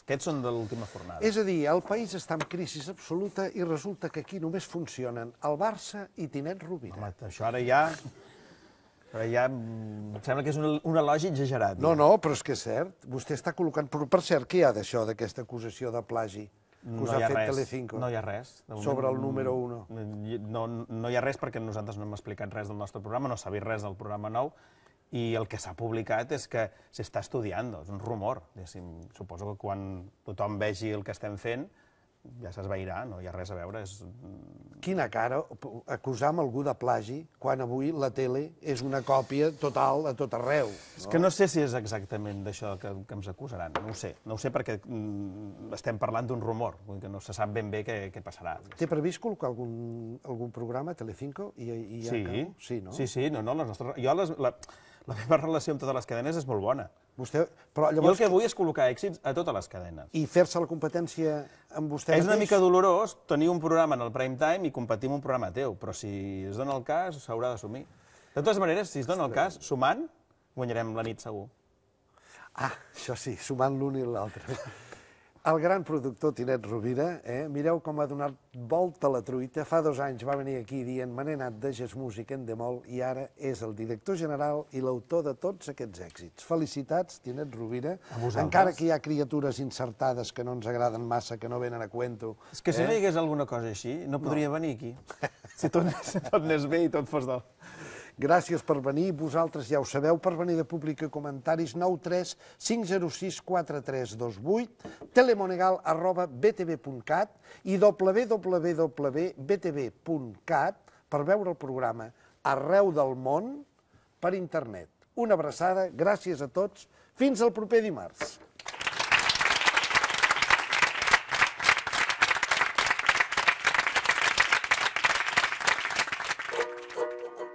Aquests són de l'última fornada. És a dir, el país està en crisi absoluta i resulta que aquí només funcionen el Barça i Tinet Rovira. Home, això ara ja... Però ja em sembla que és un, un elogi exagerat. No, no, però és que és cert. Vostè està col·locant... Però per cert, què hi ha d'això, d'aquesta acusació de plagi? que us no ha fet res, Telecinco. No hi ha res. De moment, sobre el número 1. No, no, no hi ha res perquè nosaltres no hem explicat res del nostre programa, no s'ha vist res del programa nou, i el que s'ha publicat és que s'està estudiant, és un rumor. Suposo que quan tothom vegi el que estem fent, ja s'esveirà, no hi ha res a veure. És... Mm. Quina cara acusar amb algú de plagi quan avui la tele és una còpia total a tot arreu. No? És que no sé si és exactament d'això que, que ens acusaran, no ho sé. No ho sé perquè mm, estem parlant d'un rumor, vull que no se sap ben bé què, què passarà. Té previst col·locar algun, algun programa Telecinco? I, i ja sí. Acabo? sí, no? Sí, sí, no, no, les nostres... Jo les, la, la meva relació amb totes les cadenes és molt bona. Vostè, però llavors... Jo el que vull és col·locar èxits a totes les cadenes. I fer-se la competència amb vostè És mateix? una mica dolorós tenir un programa en el prime time i competir amb un programa teu, però si es dona el cas, s'haurà d'assumir. De totes maneres, si es dona el cas, sumant, guanyarem la nit segur. Ah, això sí, sumant l'un i l'altre. El gran productor Tinet Rovira, eh? mireu com ha donat volta a la truita. Fa dos anys va venir aquí dient me n'he anat de Jazz Music en Demol i ara és el director general i l'autor de tots aquests èxits. Felicitats, Tinet Rovira. Encara que hi ha criatures insertades que no ens agraden massa, que no venen a cuento... És que si eh? no hi hagués alguna cosa així, no podria no. venir aquí. si tot, si tot anés bé i tot fos del... Gràcies per venir, vosaltres ja ho sabeu, per venir de públic i comentaris 93 506 4328, telemonegal arroba btv.cat i www.btv.cat per veure el programa arreu del món per internet. Una abraçada, gràcies a tots, fins al proper dimarts.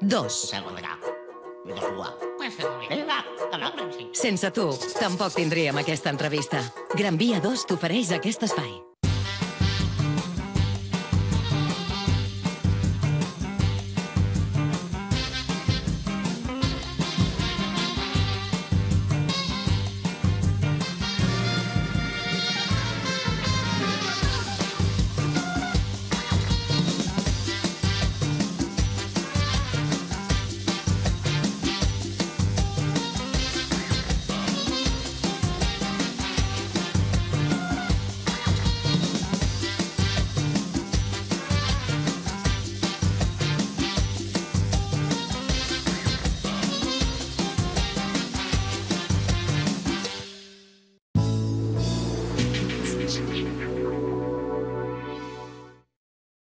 Dos. Sense tu, tampoc tindríem aquesta entrevista. Gran Via 2 t'ofereix aquest espai.